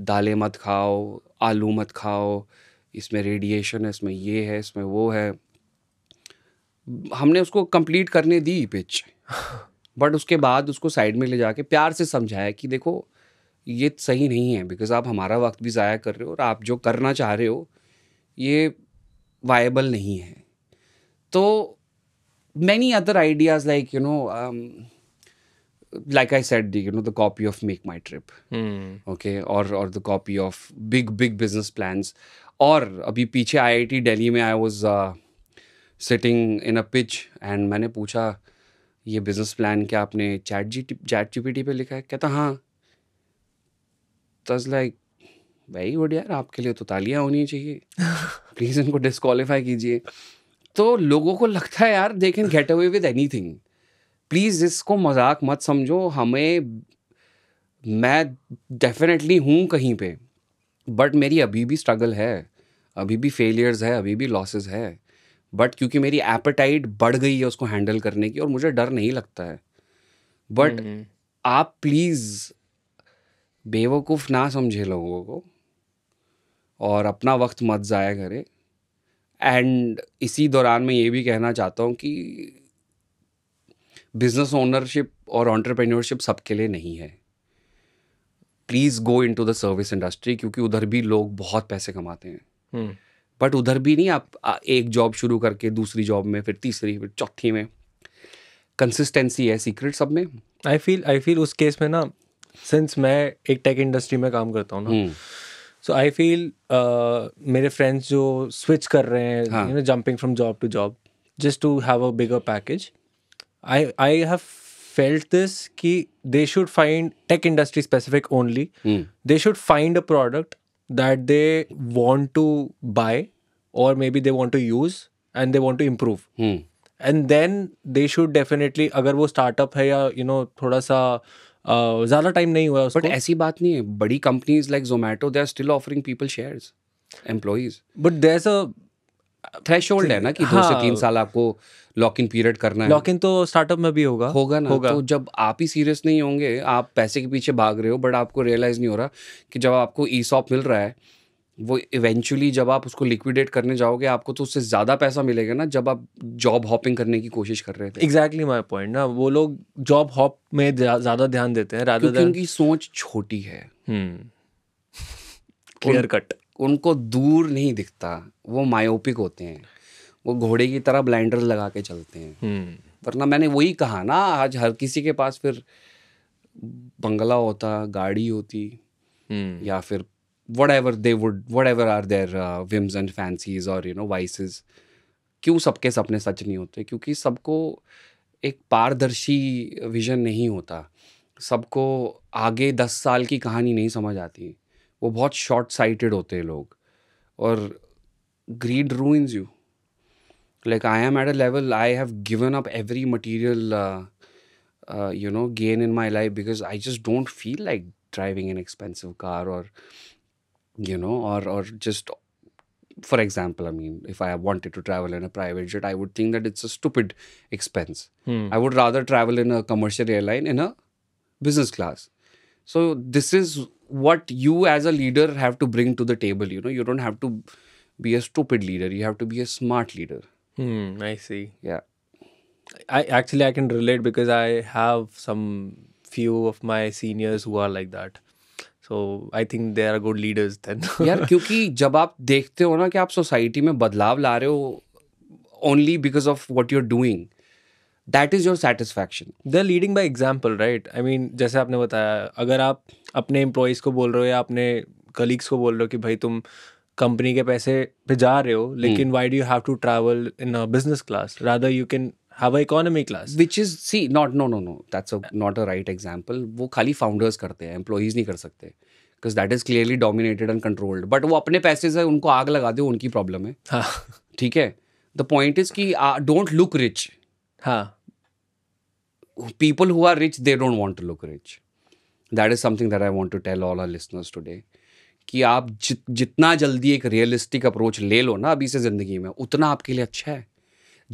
S1: दालें मत खाओ आलू मत खाओ इसमें रेडिएशन है इसमें ये है इसमें वो है हमने उसको कंप्लीट करने दी पिच बट उसके बाद उसको साइड में ले जाके प्यार से समझाया कि देखो ये सही नहीं है बिकॉज आप हमारा वक्त भी ज़ाया कर रहे हो और आप जो करना चाह रहे हो ये वायबल नहीं है तो many other ideas like you know like I set you know, the copy of Make My Trip. Hmm. Okay. और the the of big big business plan और अभी पीछे आई आई टी डेली में I was sitting in a pitch and मैंने पूछा ये बिजनेस प्लान क्या आपने chat G T chat G P T पर लिखा है कहता हाँ लाइक वेरी गुड यार आपके लिए तो तालियाँ होनी चाहिए प्लीज़ इनको डिसक्वालीफाई कीजिए तो लोगों को लगता है यार they can get away with anything please इसको मजाक मत समझो हमें मैं डेफिनेटली हूँ कहीं पे बट मेरी अभी भी स्ट्रगल है अभी भी फेलियर्स है अभी भी लॉसेस है बट क्योंकि मेरी एपेटाइट बढ़ गई है उसको हैंडल करने की और मुझे डर नहीं लगता है बट हम्म, हम्म। आप प्लीज़ बेवकूफ़ ना समझे लोगों को और अपना वक्त मत ज़ाया करें एंड इसी दौरान मैं ये भी कहना चाहता हूँ कि बिजनेस ओनरशिप और ऑन्टरप्रेन्योरशिप सबके लिए नहीं है please go in to the service industry क्योंकि उधर भी लोग बहुत पैसे कमाते हैं बट हम्म। उधर भी नहीं आप एक जॉब शुरू करके दूसरी जॉब में फिर तीसरी फिर चौथी
S2: में कंसिस्टेंसी है सीक्रेट सब में आई फील आई फील उस केस में ना सिंस मैं एक टेक इंडस्ट्री में काम करता हूँ सो आई फील मेरे फ्रेंड्स जो स्विच कर रहे हैं jumping from job to job just to have a bigger package I I have felt this ki they should find tech industry specific only. Hmm. They should find a product that they want to buy or maybe they want to use and they want to improve. Hmm. And then they should definitely agar wo startup hai you know, thoda a uh, zyada time nahi hua usko. But aisi baat nahi hai. Badi companies like Zomato, they are still offering people shares,
S1: employees. But there's a थ्रेश है ना कि हाँ, दो से तीन हाँ। साल आपको लॉक इन पीरियड
S2: करना है लॉक इन तो स्टार्टअप में भी होगा होगा ना होगा तो
S1: जब आप ही सीरियस नहीं होंगे आप पैसे के पीछे भाग रहे हो बट आपको रियलाइज़ नहीं हो रहा कि जब आपको ई सॉप मिल रहा है वो इवेंचुअली जब आप उसको लिक्विडेट करने जाओगे आपको तो उससे ज़्यादा पैसा मिलेगा ना जब आप जॉब हॉपिंग करने की कोशिश
S2: कर रहे थे एग्जैक्टली माई पॉइंट ना वो लोग जॉब हॉप में ज़्यादा ध्यान देते हैं राधा उनकी
S1: सोच छोटी है
S2: क्लियर हम्म। कट उनको दूर
S1: नहीं दिखता वो मायोपिक होते हैं वो घोड़े की तरह ब्लाइंडर लगा के चलते हैं हम्म। वरना मैंने वही कहा ना आज हर किसी के पास फिर बंगला होता गाड़ी होती हम्म। या फिर whatever they would whatever are their whims and fancies और यू नो वाइसेस क्यों सबके सपने सच नहीं होते क्योंकि सबको एक पारदर्शी विजन नहीं होता सबको आगे दस साल की कहानी नहीं समझ आती वो बहुत शॉर्ट साइटेड होते हैं लोग और greed ru ruins you like I am at a level I have given up every material you know gain in my life because I just don't feel like driving an expensive car और यू नो और और just for example I mean if I wanted to travel in a private jet I would think that it's a stupid expense I would rather travel in a commercial airline in a business class so this is what you as a leader have to bring to the table you know you don't have to
S2: be a stupid leader you have to be a smart leader hmm i see yeah i actually i can relate because i have some few of my seniors who are like that So I think they are good leaders. Then. Yeah. क्योंकि जब आप
S1: देखते हो ना कि आप सोसाइटी में बदलाव ला रहे हो only because of what
S2: that is your satisfaction the leading by example right I mean जैसे आपने बताया अगर आप अपने एम्प्लॉयज़ को बोल रहे हो या अपने कलीग्स को बोल रहे हो कि भाई तुम कंपनी के पैसे भिजा जा रहे हो hmm. लेकिन why do you have to travel in business class rather you can have a economy class which is see not no no no that's not a right example वो खाली फाउंडर्स
S1: करते हैं एम्प्लॉयज़ नहीं कर सकते because that is clearly dominated and controlled but वो अपने पैसे से उनको आग लगा दो उनकी प्रॉब्लम है हाँ ठीक है द पॉइंट इज़ की डोंट लुक रिच हाँ people who are rich, they don't want to look rich. That is something that I want to tell all our listeners today. कि आप जित जितना जल्दी एक रियलिस्टिक अप्रोच ले लो ना अभी से ज़िंदगी में उतना आपके लिए अच्छा है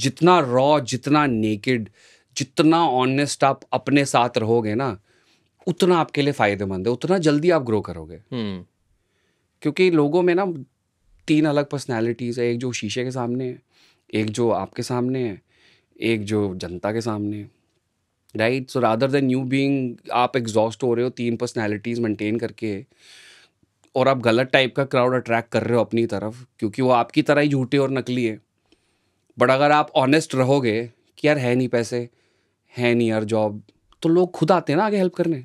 S1: जितना रॉ जितना नेकेड जितना ऑनेस्ट आप अपने साथ रहोगे ना उतना आपके लिए फ़ायदेमंद है उतना जल्दी आप ग्रो करोगे hmm. क्योंकि लोगों में ना तीन अलग पर्सनैलिटीज़ है एक जो शीशे के सामने है एक जो आपके सामने है एक जो जनता के सामने है right so rather than you being आप एग्जॉस्ट हो रहे हो तीन पर्सनैलिटीज़ मेंटेन करके और आप गलत टाइप का क्राउड अट्रैक्ट कर रहे हो अपनी तरफ क्योंकि वो आपकी तरह ही झूठे और नकली है बट अगर आप ऑनेस्ट रहोगे कि यार है नहीं पैसे है नहीं यार जॉब तो लोग खुद आते हैं ना आगे हेल्प करने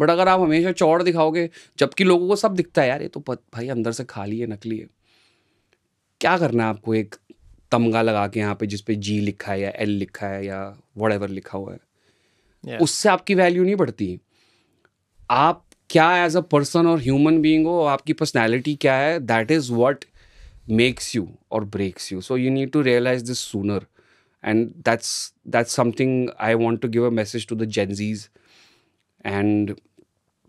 S1: बट अगर आप हमेशा चौड़ दिखाओगे जबकि लोगों को सब दिखता है यार ये तो भाई अंदर से खाली है नकली है क्या करना है आपको एक तमगा लगा के यहाँ पे जिस पे जी लिखा है या एल लिखा है या वट लिखा हुआ है yeah. उससे आपकी वैल्यू नहीं बढ़ती आप क्या एज अ पर्सन और ह्यूमन बींग हो आपकी पर्सनैलिटी क्या है that is what makes you और breaks you so you need to realise this sooner and that's that's something I want to give a message to the Gen Zs and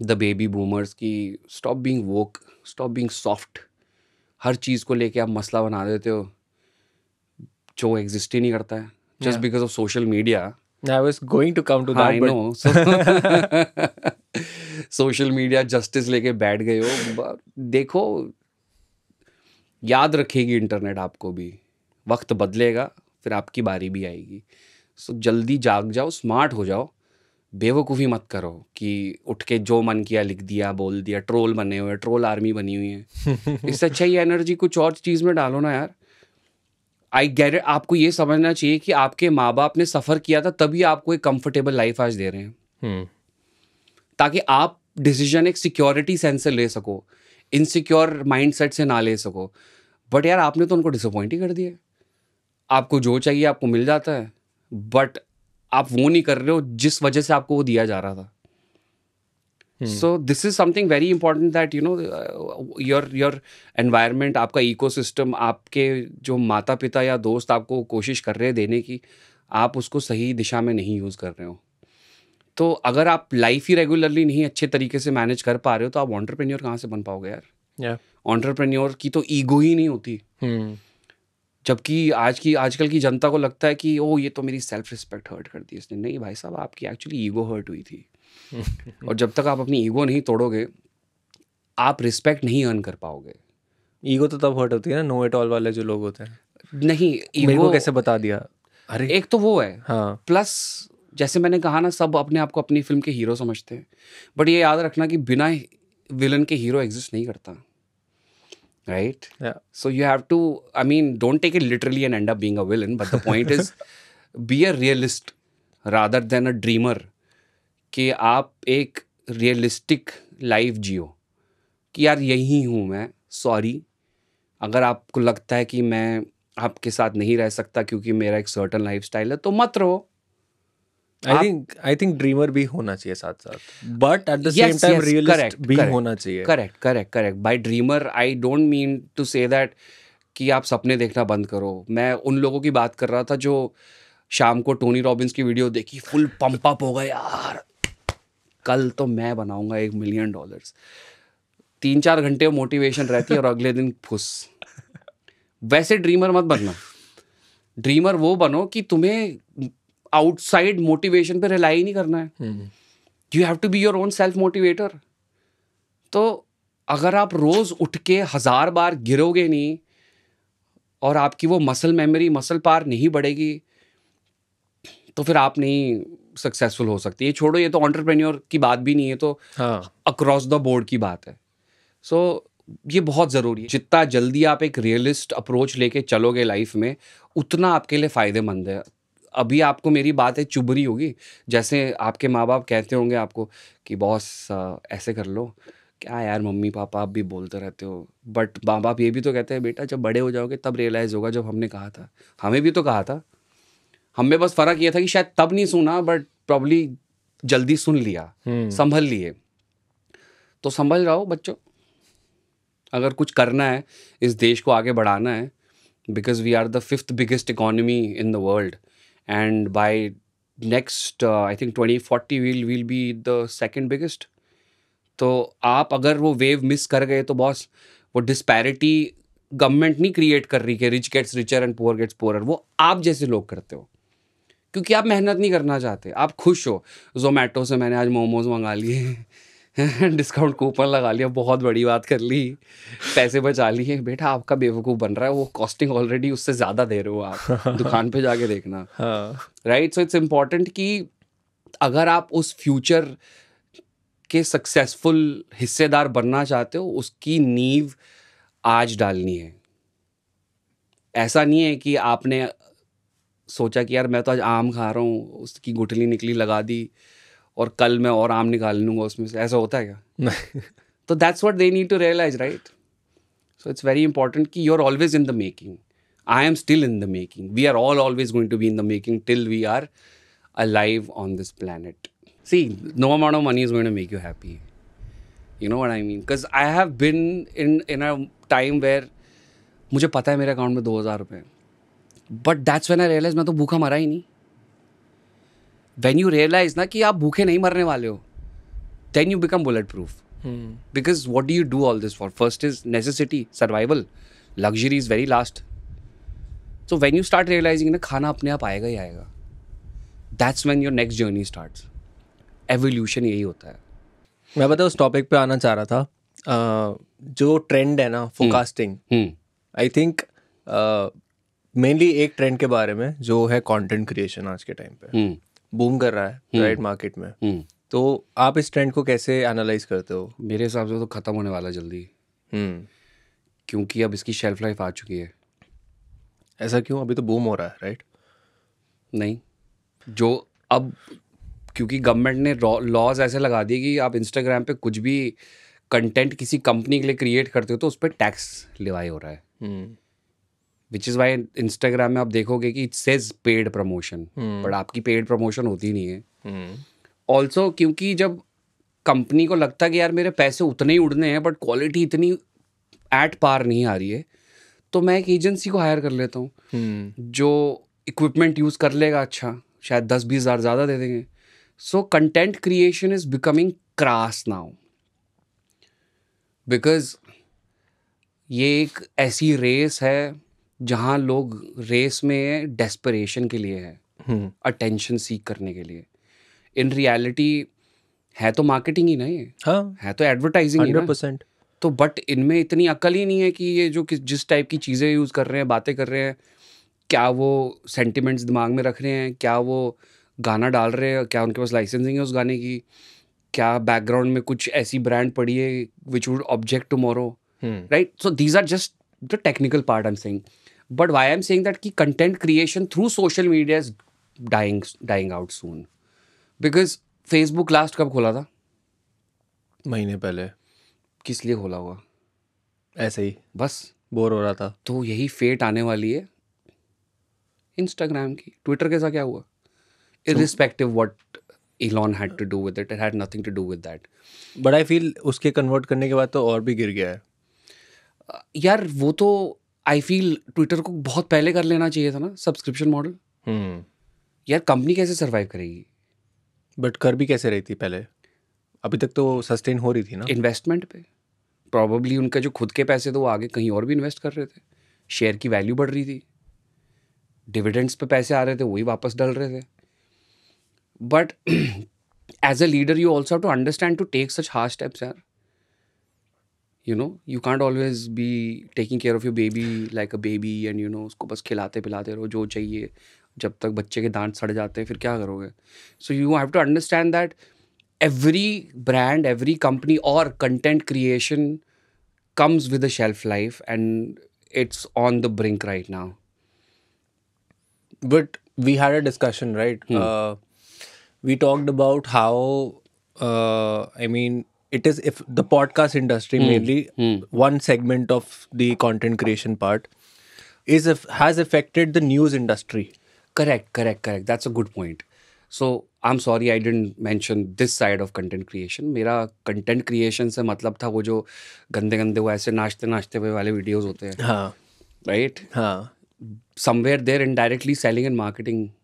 S1: the baby boomers की stop being woke stop being soft हर चीज़ को लेके आप मसला बना देते हो जो एग्जिस्ट ही नहीं करता है just because of social media
S2: I was going to come to that. I know.
S1: Social media justice लेके बैठ गए हो देखो याद रखेगी इंटरनेट आपको भी वक्त बदलेगा फिर आपकी बारी भी आएगी सो जल्दी जाग जाओ स्मार्ट हो जाओ बेवकूफ़ी मत करो कि उठ के जो मन किया लिख दिया बोल दिया ट्रोल बने हुए ट्रोल आर्मी बनी हुई है इससे अच्छा ही एनर्जी कुछ और चीज़ में डालो ना यार आई गेट इट आपको ये समझना चाहिए कि आपके माँ बाप ने सफ़र किया था तभी आपको एक कंफर्टेबल लाइफ आज दे रहे हैं हम्म। ताकि आप डिसीजन एक सिक्योरिटी सेंस से ले सको इनसिक्योर माइंडसेट से ना ले सको बट यार आपने तो उनको डिसअपॉइंट ही कर दिया आपको जो चाहिए आपको मिल जाता है बट आप वो नहीं कर रहे हो जिस वजह से आपको वो दिया जा रहा था so this is something very important that you know your your environment आपका इकोसिस्टम आपके जो माता पिता या दोस्त आपको कोशिश कर रहे हैं देने की आप उसको सही दिशा में नहीं यूज़ कर रहे हो तो अगर आप लाइफ ही रेगुलरली नहीं अच्छे तरीके से मैनेज कर पा रहे हो तो आप ऑन्टरप्रेन्योर कहाँ से बन पाओगे यार ऑन्टरप्रेन्योर yeah. की तो ईगो ही नहीं होती hmm. जबकि आज की आजकल की जनता को लगता है कि ओ ये तो मेरी सेल्फ रिस्पेक्ट हर्ट कर दी इसने नहीं भाई साहब आपकी एक्चुअली ईगो हर्ट हुई थी
S2: और
S1: जब तक आप अपनी ईगो नहीं तोड़ोगे आप रिस्पेक्ट नहीं अर्न कर पाओगे ईगो तो तब हर्ट होती है ना नो एट ऑल वाले जो लोग होते हैं नहीं ईगो कैसे बता दिया अरे एक तो वो है हाँ प्लस जैसे मैंने कहा ना सब अपने आप को अपनी फिल्म के हीरो समझते हैं बट ये याद रखना कि बिना विलन के हीरो एग्जिस्ट नहीं करता right so you have to I mean don't take it literally and end up being a villain but the point is be a realist rather than a dreamer कि आप एक रियलिस्टिक लाइफ जियो कि यार यही हूँ मैं सॉरी अगर आपको लगता है कि मैं आपके साथ नहीं रह सकता क्योंकि मेरा एक सर्टन लाइफ है तो मत रहो I think I think dreamer भी होना चाहिए साथ साथ but at the same time realist भी correct, होना चाहिए correct correct correct by dreamer I don't mean to say that कि आप सपने देखना बंद करो मैं उन लोगों की बात कर रहा था जो शाम को टोनी रॉबिन्स की वीडियो देखी फुल पंप अप हो गए यार कल तो मैं बनाऊंगा एक मिलियन डॉलर्स तीन चार घंटे मोटिवेशन रहती है और अगले दिन फुस वैसे ड्रीमर मत बनना ड्रीमर वो बनो कि तुम्हें आउटसाइड मोटिवेशन पे रिलाई ही नहीं करना है you have to be your own self motivator तो अगर आप रोज उठ के हजार बार गिरोगे नहीं और आपकी वो मसल मेमोरी मसल पार नहीं बढ़ेगी तो फिर आप नहीं सक्सेसफुल हो सकती है छोड़ो ये तो ऑन्टरप्रेन्योर की बात भी नहीं है तो अक्रॉस द बोर्ड की बात है सो so, ये बहुत ज़रूरी है जितना जल्दी आप एक रियलिस्ट अप्रोच लेके चलोगे लाइफ में उतना आपके लिए फ़ायदेमंद है अभी आपको मेरी बात है चुभरी होगी जैसे आपके माँ बाप कहते होंगे आपको कि बॉस ऐसे कर लो क्या यार मम्मी पापा आप भी बोलते रहते हो बट माँ बाप ये भी तो कहते हैं बेटा जब बड़े हो जाओगे तब रियलाइज़ होगा जब हमने कहा था हमें भी तो कहा था हमने बस फ़र्क ये था कि शायद तब नहीं सुना बट प्रॉब्ली जल्दी सुन लिया हम्म। संभल लिए तो संभल जाओ बच्चों अगर कुछ करना है इस देश को आगे बढ़ाना है because we are the fifth biggest economy in the world and by next I think twenty forty will will be the second biggest तो आप अगर वो वेव मिस कर गए तो बॉस वो डिस्पैरिटी गवर्नमेंट नहीं क्रिएट कर रही कि rich gets richer and poor gets poor वो आप जैसे लोग करते हो क्योंकि आप मेहनत नहीं करना चाहते आप खुश हो जोमेटो से मैंने आज मोमोज मंगा लिए डिस्काउंट कूपन लगा लिया बहुत बड़ी बात कर ली पैसे बचा लिए बेटा आपका बेवकूफ़ बन रहा है वो कॉस्टिंग ऑलरेडी उससे ज़्यादा दे रहे हो आप दुकान पे जाके देखना राइट सो इट्स इम्पॉर्टेंट कि अगर आप उस फ्यूचर के सक्सेसफुल हिस्सेदार बनना चाहते हो उसकी नींव आज डालनी है ऐसा नहीं है कि आपने सोचा कि यार मैं तो आज आम खा रहा हूँ उसकी गुठली निकली लगा दी और कल मैं और आम निकाल लूँगा उसमें से ऐसा होता है
S2: क्या
S1: तो that's what they need to realise right so it's very important कि you are always in the making I am still in the making we are all always going to be in the making till we are live on this planet see no amount of money is going to make you happy you know what I mean because I have been in in a time where मुझे पता है मेरे अकाउंट में दो हज़ार रुपये but that's when I realise मैं तो भूखा मरा ही नहीं वैन यू रियलाइज ना कि आप भूखे नहीं मरने वाले हो then you become bulletproof because what do you do all this for first is necessity survival luxury is very last so when you start realising ना खाना अपने आप आएगा ही आएगा that's when your next journey start evolution यही होता है मैं बता
S2: उस टॉपिक पे आना चाह रहा था uh, जो ट्रेंड है ना फोकास्टिंग आई थिंक मेनली एक ट्रेंड के बारे में जो है कंटेंट क्रिएशन आज के टाइम पे बूम हम्म। कर रहा है राइट हम्म। मार्केट में हम्म। तो आप इस ट्रेंड को कैसे एनालाइज
S1: करते हो मेरे हिसाब से तो ख़त्म होने वाला जल्दी क्योंकि अब इसकी शेल्फ लाइफ आ चुकी है ऐसा क्यों अभी तो बूम हो रहा है राइट नहीं जो अब क्योंकि गवर्नमेंट ने लॉज ऐसे लगा दिए कि आप इंस्टाग्राम पे कुछ भी कंटेंट किसी कंपनी के लिए क्रिएट करते हो तो उस पर टैक्स लिवाई हो रहा है विच इज़ वाई इंस्टाग्राम में आप देखोगे कि it says paid promotion but आपकी पेड प्रमोशन होती नहीं है ऑल्सो hmm. क्योंकि जब कंपनी को लगता है कि यार मेरे पैसे उतने ही उड़ने हैं बट क्वालिटी इतनी एट पार नहीं आ रही है तो मैं एक एजेंसी को हायर कर लेता हूँ
S2: hmm.
S1: जो इक्विपमेंट यूज़ कर लेगा अच्छा शायद दस बीस हज़ार ज़्यादा दे देंगे so content creation is becoming crass now because ये एक ऐसी रेस है जहाँ लोग रेस में डेस्परेशन के लिए
S2: है
S1: अटेंशन सीख करने के लिए इन रियलिटी है तो मार्केटिंग ही नहीं है हाँ है तो एडवर्टाइजिंग परसेंट तो बट इनमें इतनी अकल ही नहीं है कि ये जो किस जिस टाइप की चीज़ें यूज़ कर रहे हैं बातें कर रहे हैं क्या वो सेंटिमेंट्स दिमाग में रख रहे हैं क्या वो गाना डाल रहे हैं क्या उनके पास लाइसेंसिंग है उस गाने की क्या बैकग्राउंड में कुछ ऐसी ब्रांड पड़ी है which would object more right so these are just the technical part I am saying but why am saying that ki content creation through social media is dying dying out soon because Facebook last कब खोला था महीने पहले किस लिए खोला हुआ ऐसे ही बस बोर हो रहा था तो यही फेट आने वाली है इंस्टाग्राम की ट्विटर के साथ क्या हुआ irrespective what Elon had to do with it it had nothing to do with that but I feel
S2: उसके कन्वर्ट करने के बाद तो और भी गिर गया है
S1: यार वो तो आई फील ट्विटर को बहुत पहले कर लेना चाहिए था ना सब्सक्रिप्शन हम्म।
S2: मॉडल
S1: यार कंपनी कैसे सर्वाइव करेगी बट कर भी कैसे रही थी पहले अभी तक तो सस्टेन हो रही थी ना इन्वेस्टमेंट पे प्रॉबली उनका जो खुद के पैसे थे वो आगे कहीं और भी इन्वेस्ट कर रहे थे शेयर की वैल्यू बढ़ रही थी डिविडेंड्स पे पैसे आ रहे थे वही वापस डल रहे थे but as a leader you also to understand to take such hard steps यार you know you can't always be taking care of your baby like a baby and you know उसको बस खिलाते पिलाते रहो जो चाहिए जब तक बच्चे के दांत सड़ जाते हैं फिर क्या करोगे so you have to understand that every brand every company और content creation comes with a shelf life and it's
S2: on the brink right now but we had a discussion right hmm. uh, we talked about how uh, i mean it is if the podcast industry hmm. mainly mm. one segment of the content creation part is if has affected the news industry correct correct correct that's a good
S1: point so I'm sorry I didn't mention this side of content creation. मेरा content creation से मतलब था वो जो गंदे गंदे वो ऐसे नाचते नाचते हुए वाले वीडियोस होते हैं हाँ राइट हाँ somewhere there in directly selling and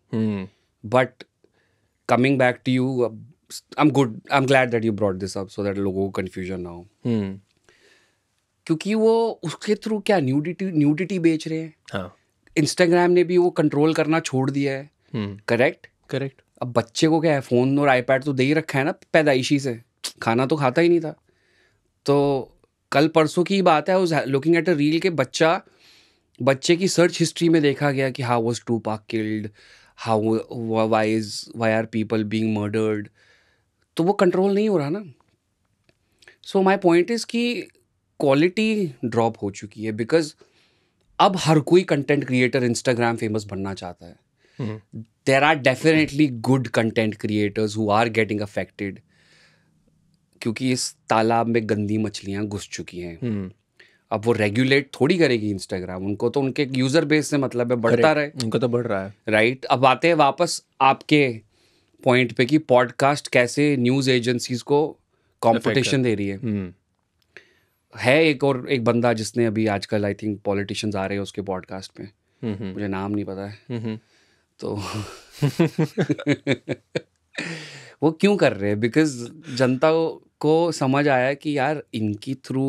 S1: I am good I am glad that you brought this up so that लोगों को कन्फ्यूजन ना हो hmm. क्योंकि वो उसके थ्रू क्या न्यूडिटी न्यूडिटी बेच रहे हैं हाँ इंस्टाग्राम ने भी वो कंट्रोल करना छोड़ दिया है करेक्ट hmm. करेक्ट अब बच्चे को क्या है फ़ोन और आईपैड तो दे ही रखा है ना पैदाइशी से खाना तो खाता ही नहीं था तो कल परसों की बात है उस लुकिंग एट अ रील के बच्चा बच्चे की सर्च हिस्ट्री में देखा गया कि how was Tupac killed how why is why are people being murdered तो वो कंट्रोल नहीं हो रहा ना सो माई पॉइंट इज़ कि क्वालिटी ड्रॉप हो चुकी है बिकॉज अब हर कोई कंटेंट क्रिएटर इंस्टाग्राम फेमस बनना चाहता
S2: है
S1: there are definitely good content creators who are getting affected क्योंकि इस तालाब में गंदी मछलियाँ घुस चुकी हैं हम्म। अब वो रेगुलेट थोड़ी करेगी इंस्टाग्राम उनको तो उनके यूजर बेस से मतलब है बढ़ता रहे उनका तो बढ़ रहा है राइट अब आते हैं वापस आपके पॉइंट पे कि पॉडकास्ट कैसे न्यूज़ एजेंसीज को कंपटीशन दे रही है hmm. है एक और एक बंदा जिसने अभी आजकल आई थिंक पॉलिटिशियंस आ रहे हैं उसके पॉडकास्ट पे hmm. मुझे नाम नहीं पता है hmm. तो वो क्यों कर रहे हैं बिकॉज जनता को समझ आया कि यार इनकी थ्रू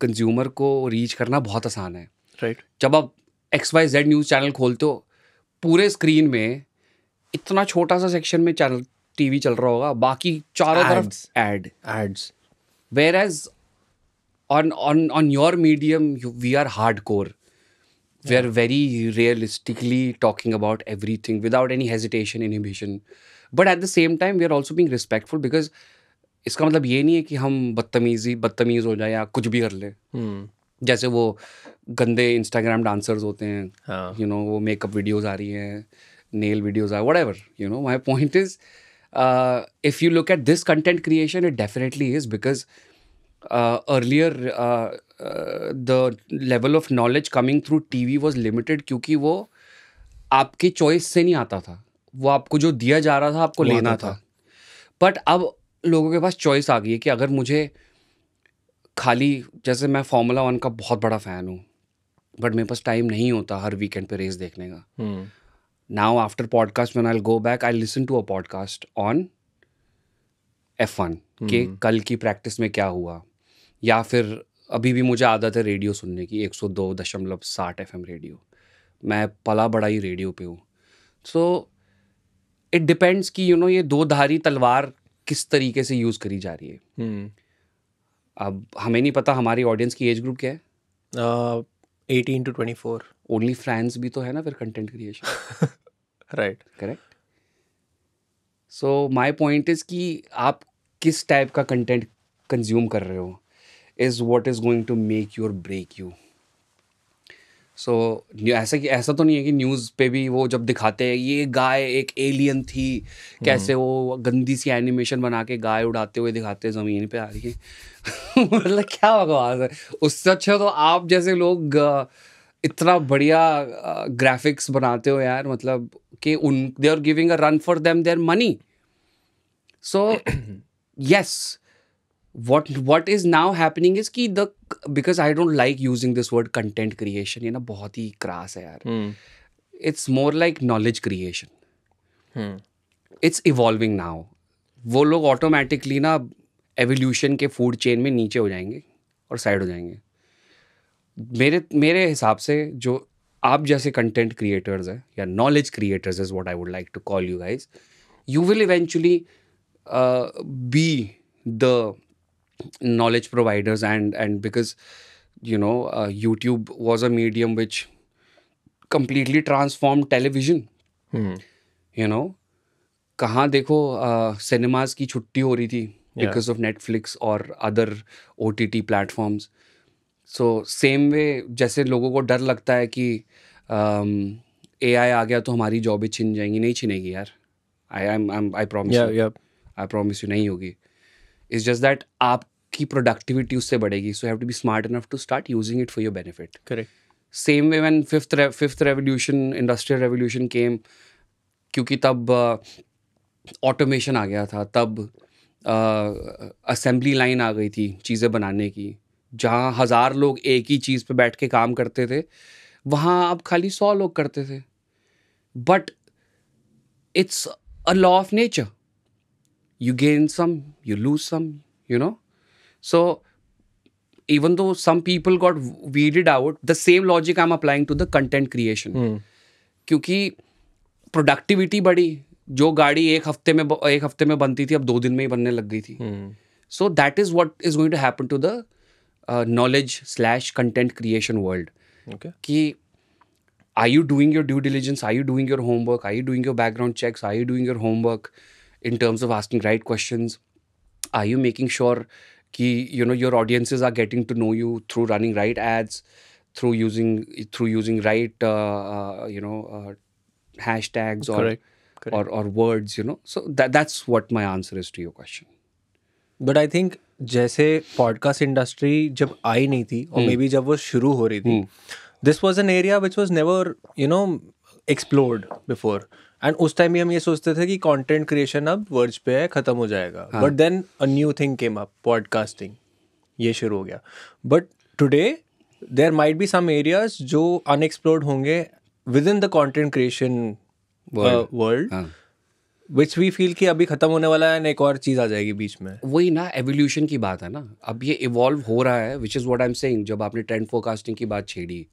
S1: कंज्यूमर को रीच करना बहुत आसान है राइट right. जब आप X Y Z news channel खोलते हो पूरे स्क्रीन में इतना छोटा सा सेक्शन में चल टीवी चल रहा होगा बाकी चारों तरफ ad ads where as on on on your medium we are hard core we are very realistically talking about everything without any hesitation inhibition but at the same time we are also being respectful because इसका मतलब ये नहीं है कि हम बदतमीजी बदतमीज हो जाए या कुछ भी कर लें hmm. जैसे वो गंदे इंस्टाग्राम डांसर्स होते हैं यू हाँ। नो वो मेकअप वीडियोज़ आ रही हैं नेल वीडियोज़ आ whatever you know my point is if you look at this content creation it definitely is because earlier the level of knowledge coming through T V was limited क्योंकि वो आपकी चॉइस से नहीं आता था वो आपको जो दिया जा रहा था आपको लेना था बट अब लोगों के पास चॉइस आ गई है कि अगर मुझे खाली जैसे मैं फॉर्मूला वन का बहुत बड़ा फ़ैन हूँ बट मेरे पास टाइम नहीं होता हर वीकेंड पे रेस देखने का now after podcast man I go back I listen to a podcast on F one के कल की प्रैक्टिस में क्या हुआ या फिर अभी भी मुझे आदत है रेडियो सुनने की एक सौ दो दशमलव साठ एफ एम रेडियो मैं पला बड़ा ही रेडियो पे हूँ सो इट डिपेंड्स कि यू नो ये दो धारी तलवार किस तरीके से यूज़ करी जा रही है हम्म। अब हमें नहीं पता हमारी ऑडियंस की एज ग्रुप क्या है eighteen to twenty four only friends भी तो है ना फिर content creation right correct so my point is कि आप किस टाइप का कंटेंट कंज्यूम कर रहे हो is what is going to make your break you so so, ऐसा कि ऐसा तो नहीं है कि न्यूज़ पे भी वो जब दिखाते हैं ये गाय एक एलियन थी कैसे वो गंदी सी एनिमेशन बना के गाय उड़ाते हुए दिखाते हैं ज़मीन पे आ रही है मतलब क्या बकवास है उससे अच्छा तो आप जैसे लोग इतना बढ़िया ग्राफिक्स बनाते हो यार मतलब कि उन they are giving a run for them their money so yes what what is now happening is की the because I don't like using this word content creation ये ना बहुत ही क्रास है यार it's more like knowledge creation it's evolving now वो लोग ऑटोमेटिकली ना एवोल्यूशन के फूड चेन में नीचे हो जाएंगे और साइड हो जाएंगे मेरे मेरे हिसाब से जो आप जैसे कंटेंट क्रिएटर्स हैं या knowledge creators is what I would like to call you guys you will eventually be the knowledge providers and and because you know uh, youtube was a medium which completely transformed television hmm. you know कहाँ देखो सिनेमाज uh, की छुट्टी हो रही थी बिकॉज ऑफ नेटफ्लिक्स और other O T T platforms so same way जैसे लोगों को डर लगता है कि ए um, आई आ गया तो हमारी जॉबें छिन जाएंगी नहीं छिनेगी यार I I I promise I promise you नहीं होगी इट्स जस्ट दैट आप की प्रोडक्टिविटी उससे बढ़ेगी so have to be smart enough to start using it for your benefit correct same way when fifth fifth revolution industrial revolution came क्योंकि तब ऑटोमेशन uh, आ गया था तब असेंबली uh, लाइन आ गई थी चीज़ें बनाने की जहाँ हज़ार लोग एक ही चीज़ पे बैठ के काम करते थे वहाँ अब खाली सौ लोग करते थे but it's a law of nature you gain some you lose some you know So even though some people got weeded out, the same logic I'm applying to the content creation. Hmm. क्योंकि प्रोडक्टिविटी बढ़ी जो गाड़ी एक हफ्ते में एक हफ्ते में बनती थी अब दो दिन में ही बनने लग गई थी so that is what is going to happen to the knowledge slash content creation world कि are you doing your due diligence are you doing your homework are you doing your background checks are you doing your homework in terms of asking right questions are you making sure ki you know your audiences are getting to know you through running right ads through using through using right uh, uh, you know uh, hashtags or Correct. Correct. or or words you know so that that's what my answer
S2: is to your question But I think, जैसे पॉडकास्ट इंडस्ट्री जब आई नहीं थी और मे hmm. बी जब वो शुरू हो रही थी this was an area which was never you know explored before and उस टाइम भी हम ये सोचते थे कि कंटेंट क्रिएशन अब वर्ज पे है खत्म हो जाएगा but then a new thing came up podcasting ये शुरू हो गया but today there might be some areas जो अनएक्सप्लोर्ड होंगे within the content creation world which we feel कि अभी खत्म होने वाला है एक और चीज़ आ जाएगी बीच में वही ना एवोल्यूशन की बात है ना अब ये इवॉल्व हो रहा है which is what I
S1: am saying जब आपने ट्रेंड फोरकास्टिंग की बात छेड़ी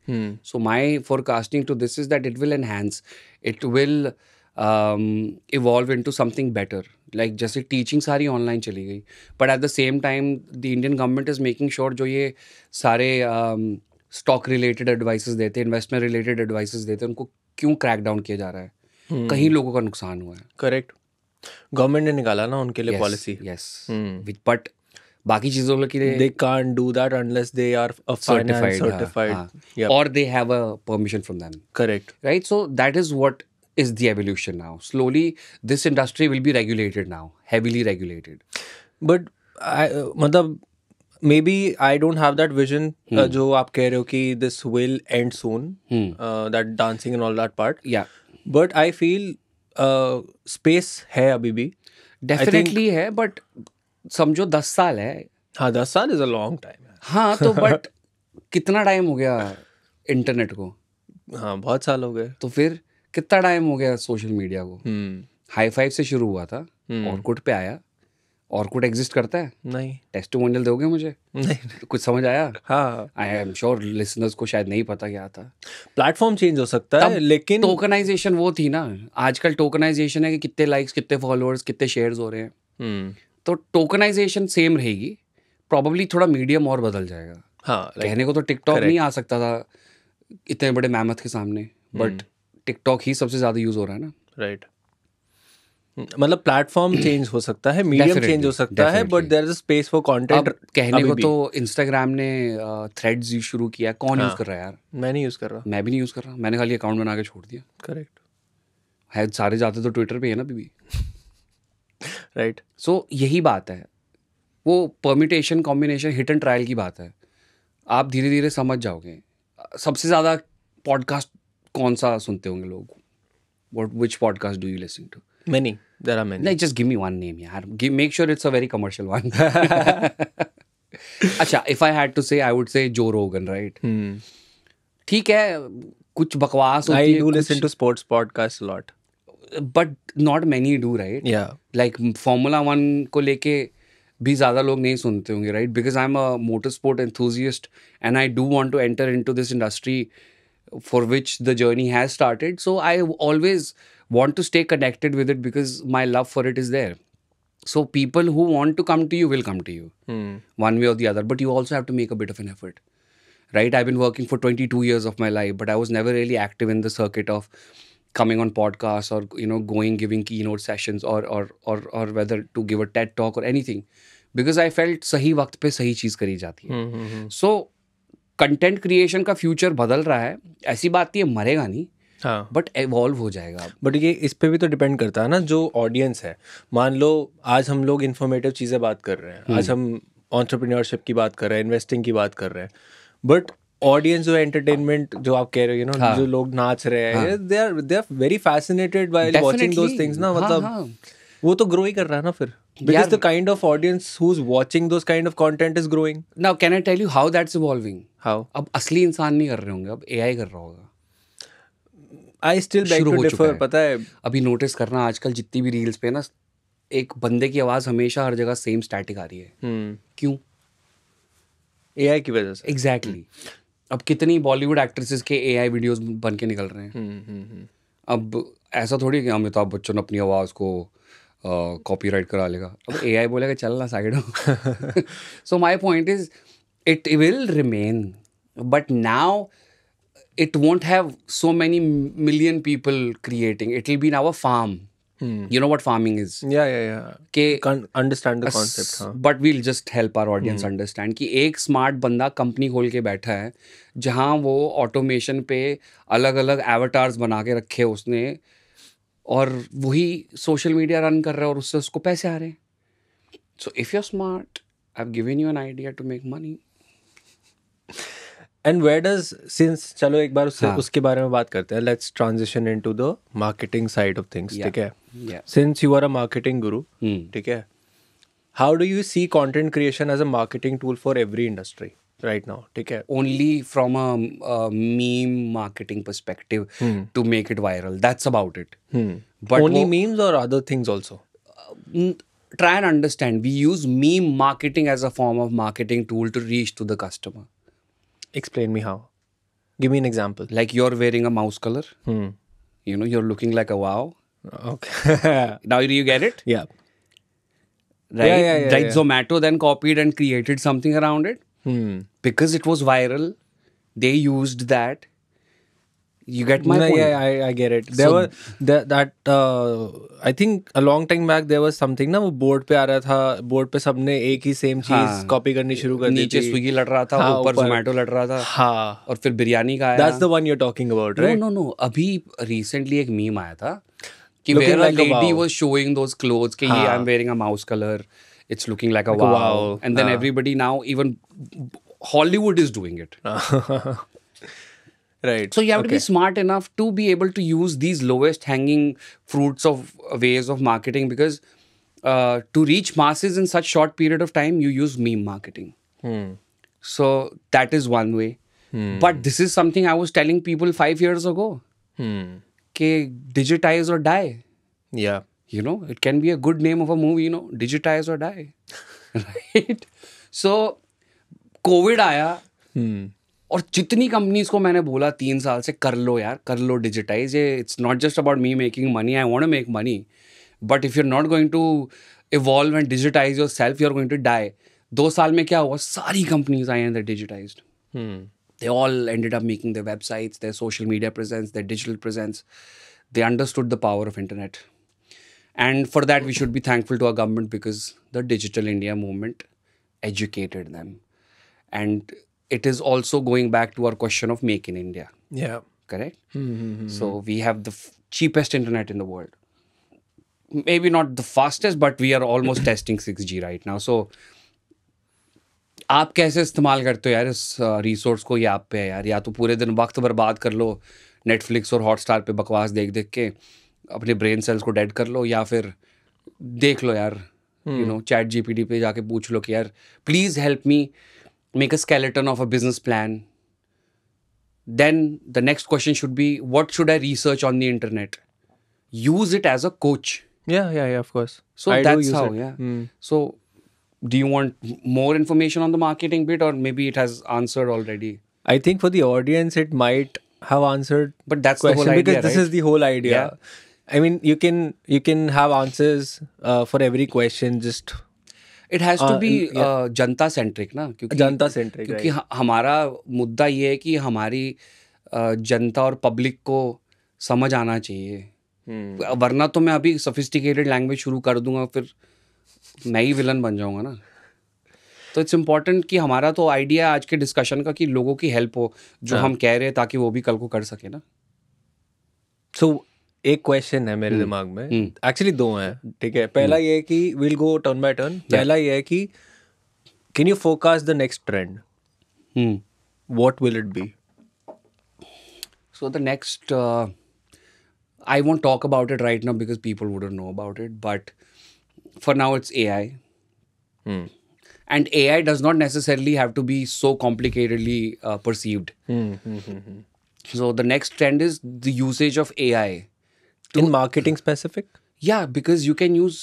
S1: so my forecasting to this is that it will enhance it will evolve into something better like जैसे टीचिंग सारी ऑनलाइन चली गई but at the same time the Indian government is making sure जो ये सारे स्टॉक रिलेटेड एडवाइसेस देते हैं इन्वेस्टमेंट रिलेटेड एडवाइसेस देते हैं उनको क्यों
S2: क्रैक डाउन किया जा रहा है hmm. कहीं लोगों का नुकसान हुआ है करेक्ट गवर्नमेंट ने निकाला ना उनके लिए पॉलिसी यस विद बट बाकी चीजों के लिए they can't do that unless they are certified और they have a
S1: permission from them
S2: correct right so
S1: that is what is the evolution now. Slowly, this industry will be regulated now, heavily regulated.
S2: But I, मतलब maybe I don't have that vision जो आप कह रहे हो कि this will end soon that dancing and all that part या बट आई फील स्पेस है अभी भी डेफिनेटली है बट समझो दस साल है हाँ दस साल इज अ लॉन्ग टाइम
S1: हाँ तो बट कितना टाइम हो गया इंटरनेट को हाँ बहुत साल हो गए तो फिर कितना टाइम हो गया सोशल मीडिया को हाई हम्म। फाइव से शुरू हुआ था ऑर्कुट हम्म। पे आया ऑर्कुट एग्जिस्ट करता है नहीं टेस्टोमोनियल दोगे मुझे नहीं कुछ समझ आया हाँ आई एम श्योर लिसनर्स को शायद नहीं पता क्या था प्लेटफॉर्म चेंज हो सकता है लेकिन टोकनाइजेशन वो थी ना आजकल टोकनाइजेशन है कि कितने लाइक्स कितने फॉलोअर्स कितने शेयर्स हो रहे हैं हम्म। तो टोकनाइजेशन सेम रहेगी प्रॉब्ली थोड़ा मीडियम और बदल जाएगा हाँ कहने को तो टिकटॉक नहीं आ सकता था इतने बड़े मेहमत के सामने बट
S2: टिकटॉक ही सबसे ज़्यादा यूज़ हो रहा है ना राइट मतलब प्लेटफॉर्म चेंज हो सकता है मीडियम चेंज हो सकता है but there is space for content कहने को तो
S1: इंस्टाग्राम ने थ्रेड यूज शुरू किया कौन यूज़ हाँ। कर रहा है यार मैं नहीं यूज़ कर रहा मैं भी नहीं यूज़ कर रहा मैंने खाली अकाउंट बना के छोड़ दिया करेक्ट है सारे जाते तो ट्विटर पे है ना बीबी राइट सो यही बात है वो permutation combination hit and trial की बात है आप धीरे धीरे समझ जाओगे सबसे ज़्यादा पॉडकास्ट कौन सा सुनते होंगे लोग what which podcast do you listen to many जरा मैं नहीं just give me one name यार give make sure it's a very commercial one अच्छा if I had to say I would से
S2: जो रोगन राइट
S1: ठीक है कुछ बकवास I do listen to
S2: sports podcast lot
S1: but not many do right या लाइक फॉर्मूला वन को लेके भी ज़्यादा लोग नहीं सुनते होंगे right because I am a motor sport enthusiast and I do want to enter into this industry for which the journey has started. So I always want to stay connected with it because my love for it is there. So people who want to come to you will come to you hmm. one way or the other. But you also have to make a bit of an effort. Right? I've been working for 22 years of my life, but I was never really active in the circuit of coming on podcasts or you know going giving keynote sessions or or or or whether to give a TED talk or anything because I felt सही वक्त पे सही चीज करी जाती है. So कंटेंट क्रिएशन का फ्यूचर बदल रहा है ऐसी बात ये मरेगा नहीं हाँ बट
S2: एवॉल्व हो जाएगा बट ये इस पर भी तो डिपेंड करता है ना जो ऑडियंस है मान लो आज हम लोग इन्फॉर्मेटिव चीज़ें बात कर रहे हैं हम्म। आज हम ऑन्टरप्रीनियरशिप की बात कर रहे हैं इन्वेस्टिंग की बात कर रहे हैं बट ऑडियंस जो एंटरटेनमेंट जो आप कह रहे हो यू नो हाँ। जो लोग नाच रहे हैं they are they are very fascinated by watching those things ना हाँ, मतलब हाँ। वो तो ग्रो ही कर रहा है ना फिर because the kind of audience who is watching those kind of content is growing now can I tell you how that's
S1: evolving how अब असली इंसान नहीं कर रहे होंगे अब एआई कर रहा होगा I still beg to differ पता है अभी नोटिस करना आजकल जितनी भी रील्स पे ना एक बंदे की आवाज हमेशा हर जगह सेम स्टैटिक आ रही है hmm. क्यों एआई की वजह से एग्जैक्टली हम्म। अब कितनी बॉलीवुड एक्ट्रेसेस के एआई वीडियोस बन के निकल रहे
S2: हैं hmm, hmm,
S1: अब ऐसा थोड़ी कि हाँ, अमिताभ बच्चन अपनी आवाज़ को कॉपीराइट करा लेगा अब ए आई बोलेगा चल ना साइड हो so my point is it will remain but now it won't have so many million people creating. It'll be in our farm. Hmm. You know what farming is? Yeah, yeah, yeah. Ke, Can't understand the a, concept. Huh? But we'll just help our audience hmm. understand कि एक स्मार्ट बंदा कंपनी खोल के बैठा है जहाँ वो ऑटोमेशन पे अलग अलग एवटार्स बना के रखे उसने और वही सोशल मीडिया रन कर रहा है और उससे उसको पैसे आ रहे हैं
S2: so if you smart I have given you an idea to make money and where does since चलो एक बार उससे हाँ. उसके बारे में बात करते हैं let's transition in to the marketing side of things ठीक है since you are a marketing guru ठीक है how do you see content creation as a marketing tool for every industry right now take care only from a, a meme marketing perspective hmm. to make it
S1: viral that's about it
S2: hmm. but only wo-
S1: memes or other things also uh, n- try and understand we use meme marketing as a form of marketing tool to reach to the customer explain me how give me an example like you're wearing a mouse color hmm. you know you're looking like a wow okay now you get it yeah right yeah, yeah, yeah, right yeah. zomato then copied and created something around it hmm. because it was
S2: viral they used that you get my no, point. Yeah, I, I get it. There so, were there, that uh, I think a long time back there was something ना वो बोर्ड पे आ रहा था बोर्ड पे सबने एक ही सेम चीज हाँ, कॉपी करनी शुरू कर दी नीचे स्विगी लड़ रहा था हाँ, ऊपर हाँ, जोमेटो लड़ रहा था हाँ और फिर बिरयानी का आया that's the one you are talking about right no
S1: no अभी रिसेंटली एक मीम आया था
S2: कि where a lady was
S1: showing those clothes कि ये I am wearing a mouse colour it's looking like a, like wow. wow. and then uh. everybody now even hollywood is doing it right so you have okay. to be smart enough to be able to use these lowest hanging fruits of ways of marketing because uh, to reach masses in such short period of time you use meme marketing hmm. so that is one way hmm. but this is something i was telling people five years ago hmm. digitize or die yeah you know it can be a good name of a movie you know digitize or die right so covid आया hmm. और जितनी कंपनीज को मैंने बोला तीन साल से कर लो यार कर लो डिजिटाइज ये it's not just about me making money I want make money but if you are not going to evolve and digitize yourself you are going to die दो साल में क्या हुआ सारी कंपनीज आई and digitize they all ended up making the websites their social media presence their digital presence they understood the power of internet And for that, we should be thankful to our government because the Digital India movement educated them. And it is also going back to our question of make in India. Yeah. Correct? Mm-hmm. So we have the f- cheapest internet in the world. Maybe not the fastest, but we are almost testing 6G right now. So आप कैसे इस्तेमाल करते हो यार इस रिसोर्स को या आप पे है यार या तो पूरे दिन वक्त बर्बाद कर लो नेटफ्लिक्स और हॉटस्टार पे बकवास देख देख के अपने ब्रेन सेल्स को डेड कर लो या फिर देख लो यार यू नो चैट जी पे जाके पूछ लो कि यार please help me make a skeleton of a business plan then the next question should be what should I research on the internet use it as a coach so do you want more information on the marketing bit और maybe it has answered
S2: already I think for the audience it might have answered but that's the whole idea, because right? this is the whole idea yeah. I mean, you can you can have answers uh, for every question. Just it has to be janta centric centric, na? Janta centric. Because right. हमारा
S1: मुद्दा ये है कि हमारी uh, जनता और पब्लिक को समझ आना चाहिए
S2: hmm.
S1: वरना तो मैं अभी सोफिस्टिकेटेड लैंग्वेज शुरू कर दूंगा फिर मैं ही विलन बन जाऊंगा ना तो इट्स इम्पॉर्टेंट कि हमारा तो आइडिया आज के डिस्कशन का कि लोगों की हेल्प हो जो हाँ. हम कह रहे हैं ताकि वो भी कल को कर सके ना सो so,
S2: एक क्वेश्चन है मेरे हम्म, दिमाग में एक्चुअली हम्म। दो हैं ठीक है पहला हम्म। ये कि will go turn by turn पहला ये है कि can you focus the next trend what will it be so the next
S1: I want talk about it right now because people would know about it but for now it's A I and A I does not necessarily have to be so complicatedly perceived so the next trend is the usage of A I in marketing specific या because you can use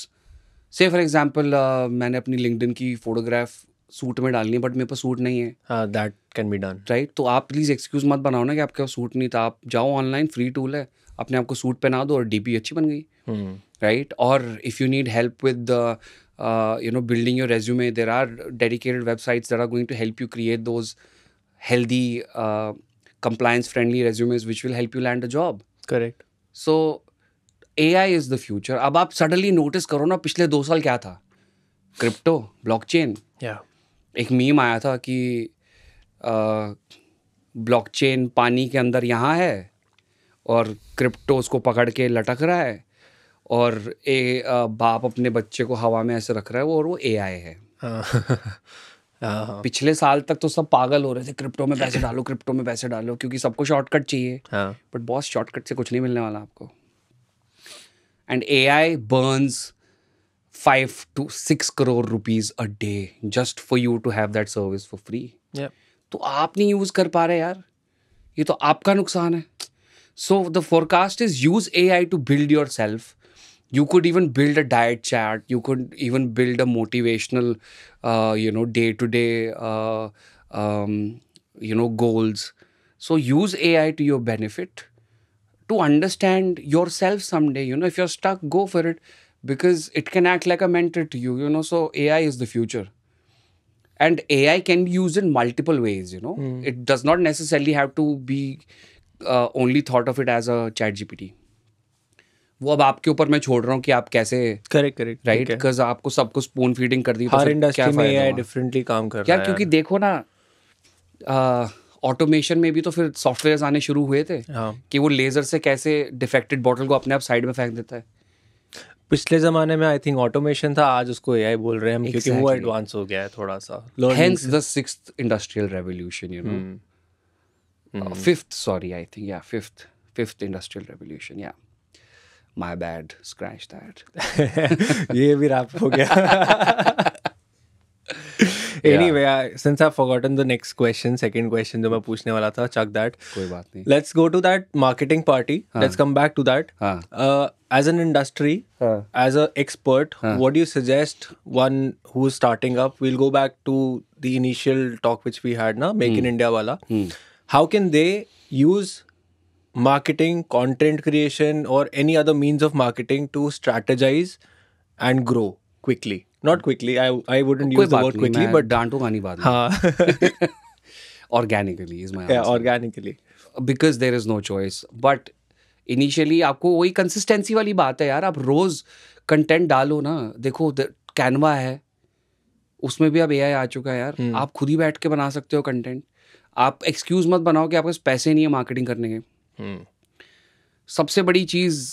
S1: say for example मैंने अपनी लिंकडिन की फोटोग्राफ सूट में डालनी है बट मेरे पास सूट नहीं है that can be done right तो आप प्लीज़ एक्सक्यूज मत बनाओ ना कि आपके पास सूट नहीं था आप जाओ ऑनलाइन फ्री टूल है अपने आपको सूट पहना दो और डीपी अच्छी बन गई राइट हम्म। और if you need help with you know building your resume there are dedicated websites that are going to help you create those healthy compliance friendly resumes which will help you land a job correct so A I is the future अब आप सडनली नोटिस करो ना पिछले दो साल क्या था क्रिप्टो ब्लॉक yeah. एक मीम आया था कि ब्लॉक चेन पानी के अंदर यहाँ है और क्रिप्टो उसको पकड़ के लटक रहा है और ए आ, बाप अपने बच्चे को हवा में ऐसे रख रहा है वो और वो ए आई है हाँ, हाँ। पिछले साल तक तो सब पागल हो रहे थे क्रिप्टो में पैसे डालो क्रिप्टो में पैसे डालो क्योंकि सबको शॉर्टकट चाहिए बट बॉस शॉर्टकट से कुछ नहीं मिलने वाला आपको And AI burns five to six crore rupees a day just for you to have that service for free.
S2: Yeah. तो आप
S1: नहीं यूज कर पा रहे यार ये तो आपका नुकसान है so the forecast is use A I to build yourself you could even build a diet chart you could even build a motivational uh, you know day to day uh, um, you know goals so use ai to your benefit to understand yourself someday. You know, if you're stuck, go for it because it can act like a mentor to you. You know, so AI is the future. And AI can be used in multiple ways, you know. Mm. It does not necessarily have to be uh, only thought of it as a chat GPT. वो अब आपके ऊपर मैं छोड़ रहा हूँ कि आप कैसे करेक्ट करेक्ट राइट बिकॉज आपको सबको स्पून फीडिंग कर दी हर इंडस्ट्री में डिफरेंटली काम कर रहा क्योंकि देखो ना uh, ऑटोमेशन में भी तो फिर सॉफ्टवेयर आने शुरू हुए थे हाँ। कि वो लेज़र से कैसे डिफेक्टेड
S2: बॉटल को अपने आप साइड में फेंक देता है पिछले जमाने में आई थिंक ऑटोमेशन था आज उसको एआई बोल रहे हैं हम exactly. क्योंकि वो एडवांस हो गया है थोड़ा सा hence
S1: the sixth industrial revolution you know fifth sorry I think या फिफ्थ फिफ्थ इंडस्ट्रियल रेवोल्यूशन या
S2: माय बैड स्क्रैच दैट ये भी रैप हो गया anyway since I forgotten the next question second question जो मैं पूछने वाला था चक दैट कोई बात नहीं let's go to that marketing party let's come back to that as an industry as a expert what do you suggest one who is starting up we will go back to the initial talk which we had ना मेक इन इंडिया वाला how can they use marketing content creation और any other means of marketing to strategize and grow quickly not quickly I I wouldn't use the word quickly but डांटूंगा नहीं बाद हां
S1: organically is my organically because there is no choice but initially आपको वही कंसिस्टेंसी वाली बात है यार आप रोज कंटेंट डालो ना देखो कैनवा है उसमें भी अब ए आ चुका है यार hmm. आप खुद ही बैठ के बना सकते हो कंटेंट आप एक्सक्यूज मत बनाओ कि आपके पास पैसे नहीं है मार्केटिंग करने के hmm. सबसे बड़ी चीज़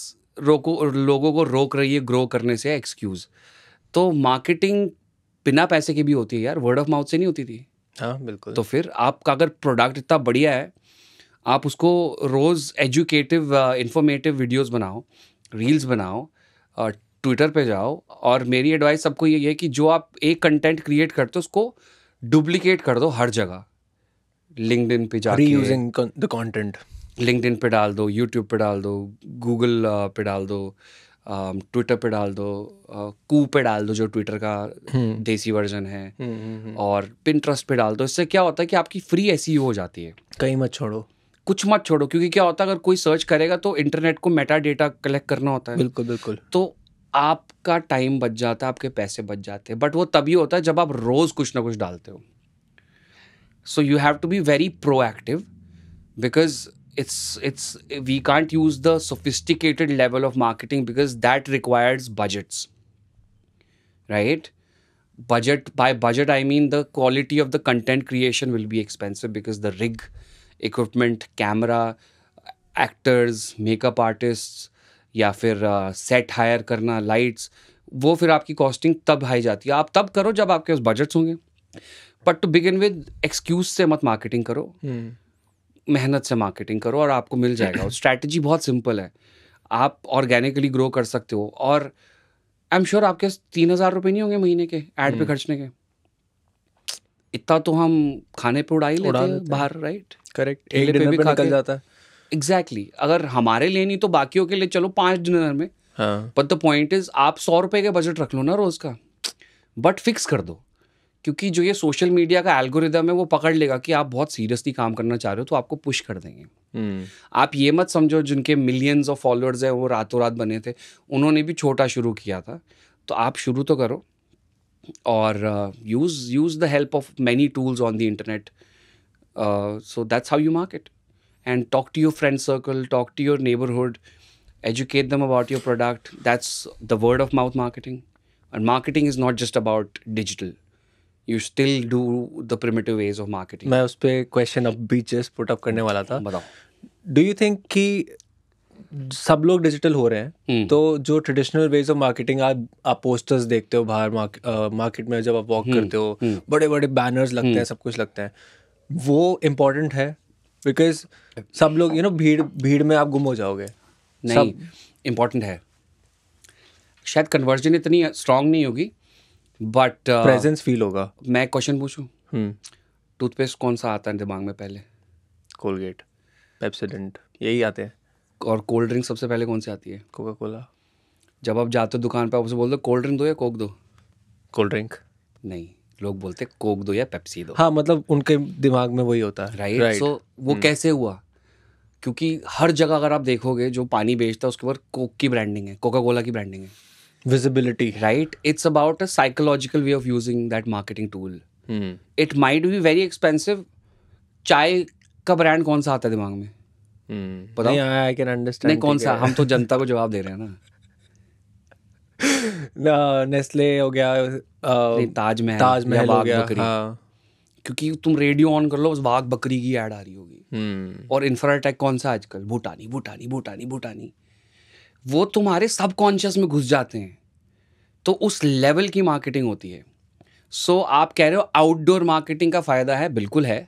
S1: रोको लोगों को रोक रही है ग्रो करने से एक्सक्यूज तो मार्केटिंग बिना पैसे की भी होती है यार वर्ड ऑफ माउथ से नहीं होती थी हाँ बिल्कुल तो फिर आपका अगर प्रोडक्ट इतना बढ़िया है आप उसको रोज़ एजुकेटिव इंफॉर्मेटिव वीडियोस बनाओ रील्स बनाओ और uh, ट्विटर पे जाओ और मेरी एडवाइस सबको ये है कि जो आप एक कंटेंट क्रिएट करते हो उसको डुप्लीकेट कर दो हर जगह लिंकड पे जाके रीयूजिंग
S2: द कॉन्टेंट
S1: लिंकड पे डाल दो यूट्यूब पे डाल दो गूगल uh, पे डाल दो ट्विटर पे डाल दो कू पे डाल दो जो ट्विटर का हम्म। देसी वर्जन है हम्म, हम्म, और पिन ट्रस्ट पे डाल दो इससे क्या होता है कि आपकी फ्री ऐसी e हो जाती है कहीं मत छोड़ो कुछ मत छोड़ो क्योंकि क्या होता है अगर कोई सर्च करेगा तो इंटरनेट को मेटा डेटा कलेक्ट करना होता है बिल्कुल बिल्कुल तो आपका टाइम बच जाता है आपके पैसे बच जाते हैं बट वो तभी होता है जब आप रोज़ कुछ ना कुछ डालते हो so you have to be very proactive because it's it's we can't use the sophisticated level of marketing because that requires budgets right budget by budget i mean the quality of the content creation will be expensive because the rig equipment camera actors makeup artist या फिर सेट हायर करना लाइट्स वो फिर आपकी कॉस्टिंग तब हाई जाती है आप तब करो जब आपके पास बजट्स होंगे but to begin with excuse से मत मार्केटिंग करो मेहनत से मार्केटिंग करो और आपको मिल जाएगा स्ट्रैटेजी बहुत सिंपल है आप ऑर्गेनिकली ग्रो कर सकते हो और आई एम श्योर आपके तीन हज़ार रुपये नहीं होंगे महीने के एड पे हम्म। खर्चने के इतना तो हम खाने पर उड़ा ही लेते हैं बाहर राइट करेक्ट एक डिनर पे भी निकल जाता है एग्जैक्टली exactly. अगर हमारे लिए नहीं तो बाकियों के लिए चलो पांच डिनर में बट द पॉइंट इज आप सौ रुपए के बजट रख लो ना रोज का बट फिक्स कर दो क्योंकि जो ये सोशल मीडिया का एल्गोरिदम है वो पकड़ लेगा कि आप बहुत सीरियसली काम करना चाह रहे हो तो आपको पुश कर देंगे हम्म। आप ये मत समझो जिनके मिलियंस ऑफ फॉलोअर्स हैं वो रातों रात बने थे उन्होंने भी छोटा शुरू किया था तो आप शुरू तो करो और use use the help of many tools on the internet so that's how you market and talk to your friend circle talk to your neighbourhood educate them about your product that's the word of mouth marketing and marketing is not just
S2: about digital you still do the primitive ways of marketing मैं उस पर क्वेश्चन अब बीचेस पुट अप करने वाला था बताओ डू यू थिंक कि सब लोग डिजिटल हो रहे हैं हम्म। तो जो ट्रेडिशनल वेज ऑफ मार्केटिंग आप आप पोस्टर्स देखते हो बाहर मार्केट में जब आप वॉक हम्म, करते हो बड़े बड़े बैनर्स लगते हैं हम्म। सब कुछ लगता है वो इम्पोर्टेंट है बिकॉज सब लोग यू नो भीड़ भीड़ में आप गुम हो जाओगे नहीं
S1: इम्पोर्टेंट है शायद कन्वर्जन इतनी स्ट्रांग नहीं होगी बट प्रेजेंस फील होगा मैं क्वेश्चन पूछूं टूथपेस्ट हम्म। कौन सा आता है दिमाग में पहले कोलगेट पेप्सोडेंट यही आते हैं और कोल्ड ड्रिंक सबसे पहले कौन सी आती है कोका कोला जब आप जाते हो दुकान पर आपसे बोल दो कोल्ड ड्रिंक दो या कोक दो कोल्ड ड्रिंक नहीं लोग बोलते कोक दो या पेप्सी दो हाँ मतलब उनके दिमाग में वही होता है राइट सो वो हम्म। कैसे हुआ क्योंकि हर जगह अगर आप देखोगे जो पानी बेचता है उसके ऊपर कोक की ब्रांडिंग है कोका कोला की ब्रांडिंग है visibility right it's about a psychological way of using that marketing tool hmm. it might be very expensive chai ka brand kaun sa aata hai dimag mein hmm. पता नहीं आई कैन अंडरस्टैंड नहीं कौन सा हम तो जनता को जवाब दे na हैं ना ना नेस्ले हो taj ताजमहल taj हो ho gaya हाँ. क्योंकि तुम रेडियो ऑन कर लो उस बाघ बकरी की एड आ रही होगी hmm. और इंफ्राटेक कौन सा आजकल भूटानी भूटानी भूटानी भूटानी वो तुम्हारे सबकॉन्शियस में घुस जाते हैं तो उस लेवल की मार्केटिंग होती है सो so, आप कह रहे हो आउटडोर मार्केटिंग का फ़ायदा है बिल्कुल है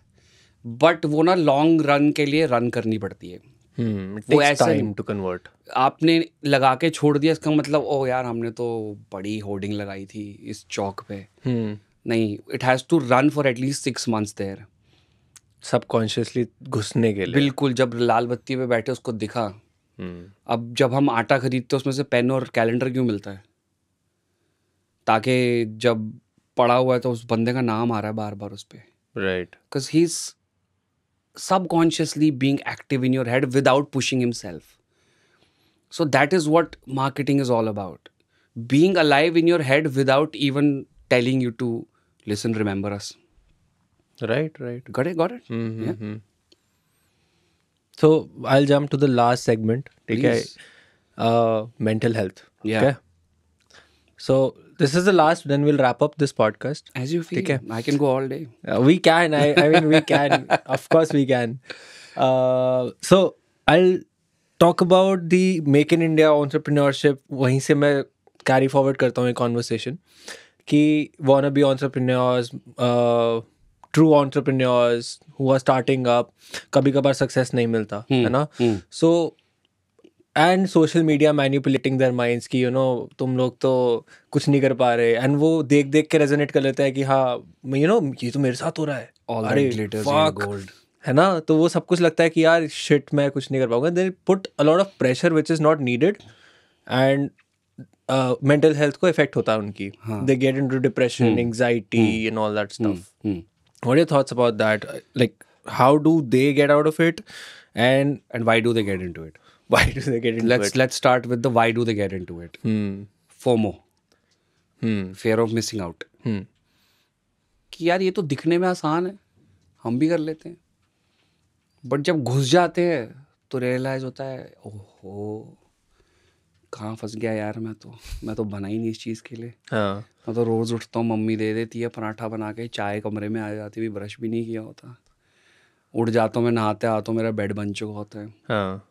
S1: बट वो ना लॉन्ग रन के लिए रन करनी पड़ती है
S2: hmm, वो ऐसे टू कन्वर्ट
S1: आपने लगा के छोड़ दिया इसका मतलब ओ यार हमने तो बड़ी होर्डिंग लगाई थी इस चौक पे hmm. नहीं it has to run for at least six months there
S2: subconsciously घुसने के लिए
S1: बिल्कुल जब लाल बत्ती पे बैठे उसको दिखा हम्म। अब जब हम आटा खरीदते हैं उसमें से पेन और कैलेंडर क्यों मिलता है ताकि जब पड़ा हुआ है तो उस बंदे का नाम आ रहा है बार बार उस पर right because he is subconsciously being active in your head without pushing himself so that is what marketing is all about being alive in your head without even
S2: telling you to listen remember us right right got it got it So I'll jump to the last segment. Okay. Uh, mental health. Yeah. Okay? So this is the last. Then we'll wrap up this podcast. As you feel. Okay. I can go all day. Uh, we can. I, I mean, we can. of course, we can. Uh, so I'll talk about the Make in India entrepreneurship. वहीं से मैं carry forward करता हूँ ये conversation कि wanna be entrepreneurs. Uh, true entrepreneurs हुआ स्टार्टिंग अप कभी कभार सक्सेस नहीं मिलता हम्म, है ना so and social media manipulating their minds की यू नो तुम लोग तो कुछ नहीं कर पा रहे एंड वो देख देख के रेजोनेट कर लेते हैं कि हाँ यू नो ये तो मेरे साथ हो रहा है अरे है ना तो वो सब कुछ लगता है कि यार शिट मैं कुछ नहीं कर पाऊंगा they put a lot of pressure which is not needed and mental health को इफेक्ट होता है उनकी they get into depression anxiety in all that stuff what are your thoughts about that like how do they get out of it and and why do they get into it why do they get into let's, it let's let's
S1: start with the why do they get into it hmm. fomo hmm. fear of missing out hmm. कि यार ये तो दिखने में आसान है हम भी कर लेते हैं बट जब घुस जाते हैं तो रियलाइज होता है ओहो कहाँ फंस गया यार मैं तो मैं तो बना ही नहीं इस चीज़ के लिए हाँ मैं तो रोज़ उठता हूँ मम्मी दे देती है पराठा बना के चाय कमरे में आ जाती भी ब्रश भी नहीं किया होता उठ जाता हूँ मैं नहाते आता हूँ मेरा बेड बन चुका होता है हाँ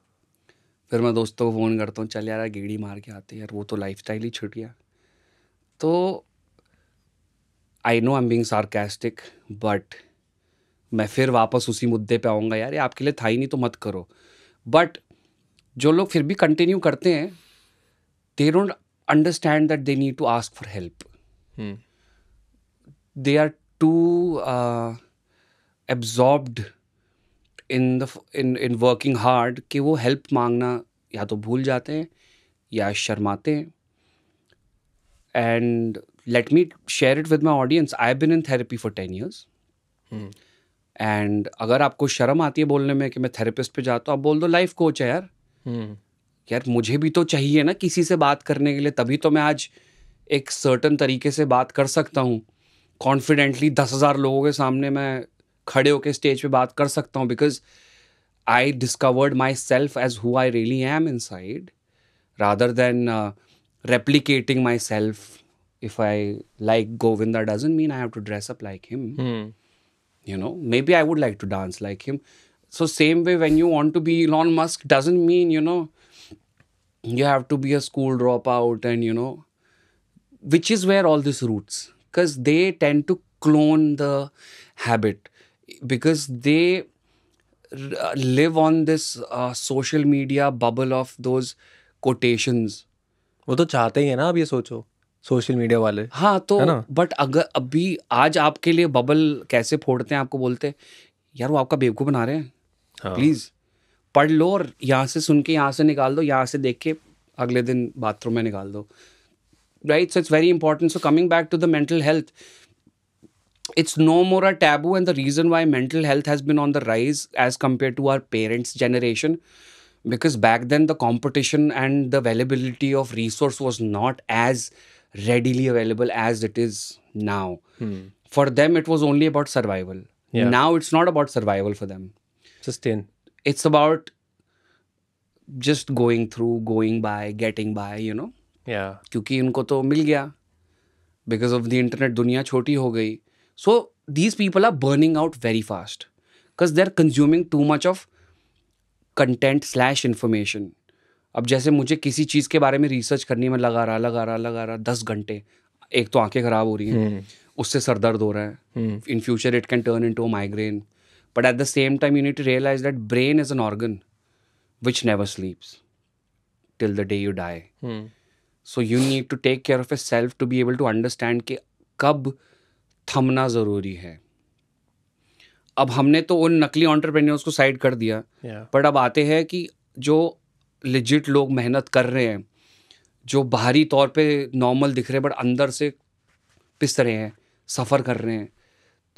S1: फिर मैं दोस्तों को फ़ोन करता हूँ चल यार गेड़ी मार के आते यार वो तो लाइफ स्टाइल ही छुट गया तो I know I am being sarcastic but मैं फिर वापस उसी मुद्दे पे आऊँगा यार ये आपके लिए था ही नहीं तो मत करो बट जो लोग फिर भी कंटिन्यू करते हैं they don't understand that they need to ask for help. Hmm. They are too uh, absorbed in the in in working hard कि वो help मांगना या तो भूल जाते हैं या शर्माते हैं and let me share it with my audience i've been in therapy for 10 years hmm. and अगर आपको शर्म आती है बोलने में कि मैं थेरेपिस्ट पे जाता हूँ आप बोल दो लाइफ कोच है यार hmm. यार मुझे भी तो चाहिए ना किसी से बात करने के लिए तभी तो मैं आज एक सर्टन तरीके से बात कर सकता हूँ कॉन्फिडेंटली दस हज़ार लोगों के सामने मैं खड़े होकर स्टेज पे बात कर सकता हूँ because I discovered myself as who I really am inside rather than replicating myself if I like Govinda doesn't mean I have to dress up like him you know maybe I would like to dance like him so same way when you want to be Elon Musk doesn't mean you know you have to be a school dropout and you know which is where all this roots because they tend to clone the habit because they live on this uh, social media bubble of those quotations वो तो चाहते ही है ना आप ये सोचो सोशल मीडिया वाले हाँ तो बट अगर अभी आज आपके लिए बबल कैसे फोड़ते हैं आपको बोलते हैं यार वो आपका बेवकूफ़ बना रहे हैं हाँ. प्लीज़ पढ़ लो और यहाँ से सुन के यहाँ से निकाल दो यहाँ से देख के अगले दिन बाथरूम में निकाल दो right so it's very important so coming back to the mental health it's no more a taboo and the reason why mental health has been on the rise as compare to our parents generation because back then the competition and the availability of resource was not as readily available as it is now for them it was only about survival now it's not about survival for them sustain it's about just going through, going by, getting by, you know. Yeah. क्योंकि इनको तो मिल गया बिकॉज ऑफ द इंटरनेट दुनिया छोटी हो गई so these people are burning out very fast because they are consuming too much of content slash information अब जैसे मुझे किसी चीज़ के बारे में रिसर्च करने में लगा रहा लगा रहा लगा रहा दस घंटे एक तो आंखें खराब हो रही हैं hmm. उससे सर दर्द हो रहा है in future it can turn into migraine But at the same time, you need to realize that brain is an organ which never sleeps till the day you die. Hmm. So you need to take care of yourself to be able to understand कि कब थमना ज़रूरी है अब हमने तो उन नकली ऑन्टरप्रेन्योर्स को साइड कर दिया बट yeah. अब आते हैं कि जो लिजिट लोग मेहनत कर रहे हैं जो बाहरी तौर पे नॉर्मल दिख रहे हैं बट अंदर से पिस रहे हैं सफ़र कर रहे हैं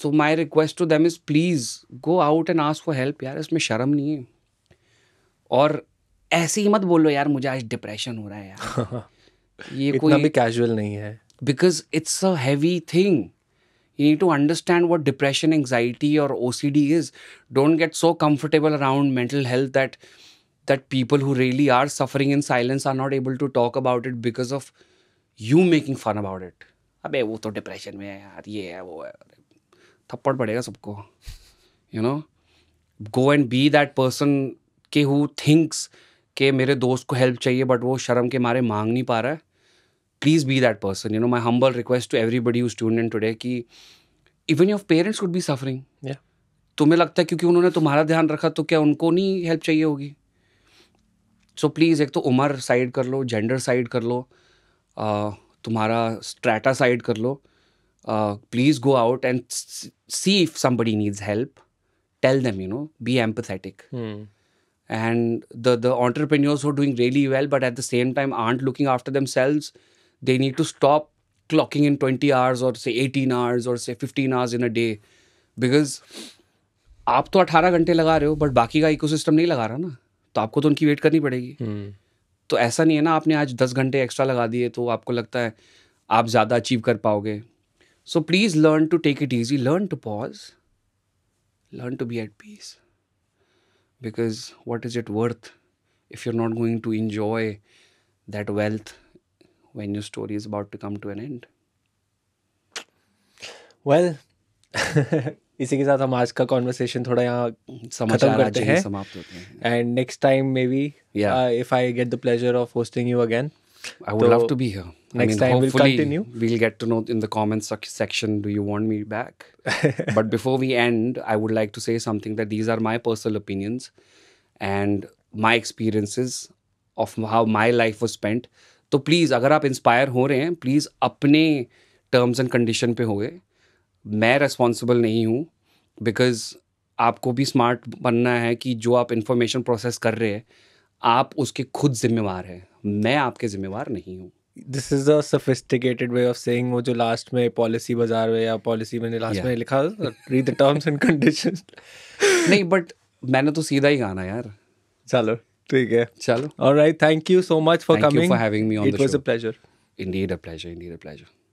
S1: so my request to them is please go out and ask for help यार इसमें शर्म नहीं है और ऐसे ही मत बोलो यार मुझे आज डिप्रेशन हो रहा है यार ये इतना कोई भी
S2: कैजुअल नहीं है because
S1: it's a heavy thing you need to understand what depression anxiety और O C D is don't get so comfortable around mental health that that people who really are suffering in silence are not able to talk about it because of you making fun about it अब वो तो डिप्रेशन में है यार ये है वो है थप्पड़ पड़ेगा सबको you know go and be that person के हु थिंक्स के मेरे दोस्त को हेल्प चाहिए बट वो शर्म के मारे मांग नहीं पा रहा है please be that person you know my humble request to everybody you student today कि even your parents would be suffering तुम्हें लगता है क्योंकि उन्होंने तुम्हारा ध्यान रखा तो क्या उनको नहीं हेल्प चाहिए होगी सो so, प्लीज़ एक तो उम्र साइड कर लो जेंडर साइड कर लो uh, तुम्हारा स्ट्रैटा साइड कर लो please go out and see if somebody needs help tell them you know be empathetic and the the entrepreneurs are doing really well but at the same time aren't looking after themselves they need to stop clocking in twenty hours और से एटीन आवर्स और say fifteen hours in a day because आप तो अठारह घंटे लगा रहे हो बट बाकी का इको सिस्टम नहीं लगा रहा ना तो आपको तो उनकी वेट करनी पड़ेगी hmm. तो ऐसा नहीं है ना आपने आज दस घंटे एक्स्ट्रा लगा दिए तो आपको लगता है आप ज़्यादा अचीव कर पाओगे So please learn to take it easy, learn to pause, learn to be at peace. Because what is it worth if you're not going to enjoy that wealth when your story is about to come to an end?
S2: Well, इसी के साथ हम आज का कॉन्वर्सेशन थोड़ा यहाँ खत्म करते हैं समाप्त होते हैं and next time maybe if I get the pleasure of hosting you again I would love to be here next I mean, time we'll continue.
S1: We'll get to know in the comments section do you want me back? but before we end, I would like to say something that these are my personal opinions and my experiences of how my life was spent. तो प्लीज़ अगर आप इंस्पायर हो रहे हैं प्लीज़ अपने टर्म्स एंड कंडीशन पे होए मैं रेस्पॉन्सिबल नहीं हूँ बिकॉज आपको भी स्मार्ट बनना है कि जो आप इंफॉर्मेशन प्रोसेस कर रहे हैं आप उसके खुद जिम्मेवार हैं
S2: मैं आपके जिम्मेवार नहीं हूँ this is a way of saying वो जो लास्ट में पॉलिसी बाजार में या पॉलिसी मैंने लास्ट yeah. में लिखा read the terms and conditions नहीं बट मैंने तो सीधा ही गाना यार चलो ठीक है चलो alright thank you so much for coming for having me on the show it was a
S1: pleasure indeed a pleasure indeed a pleasure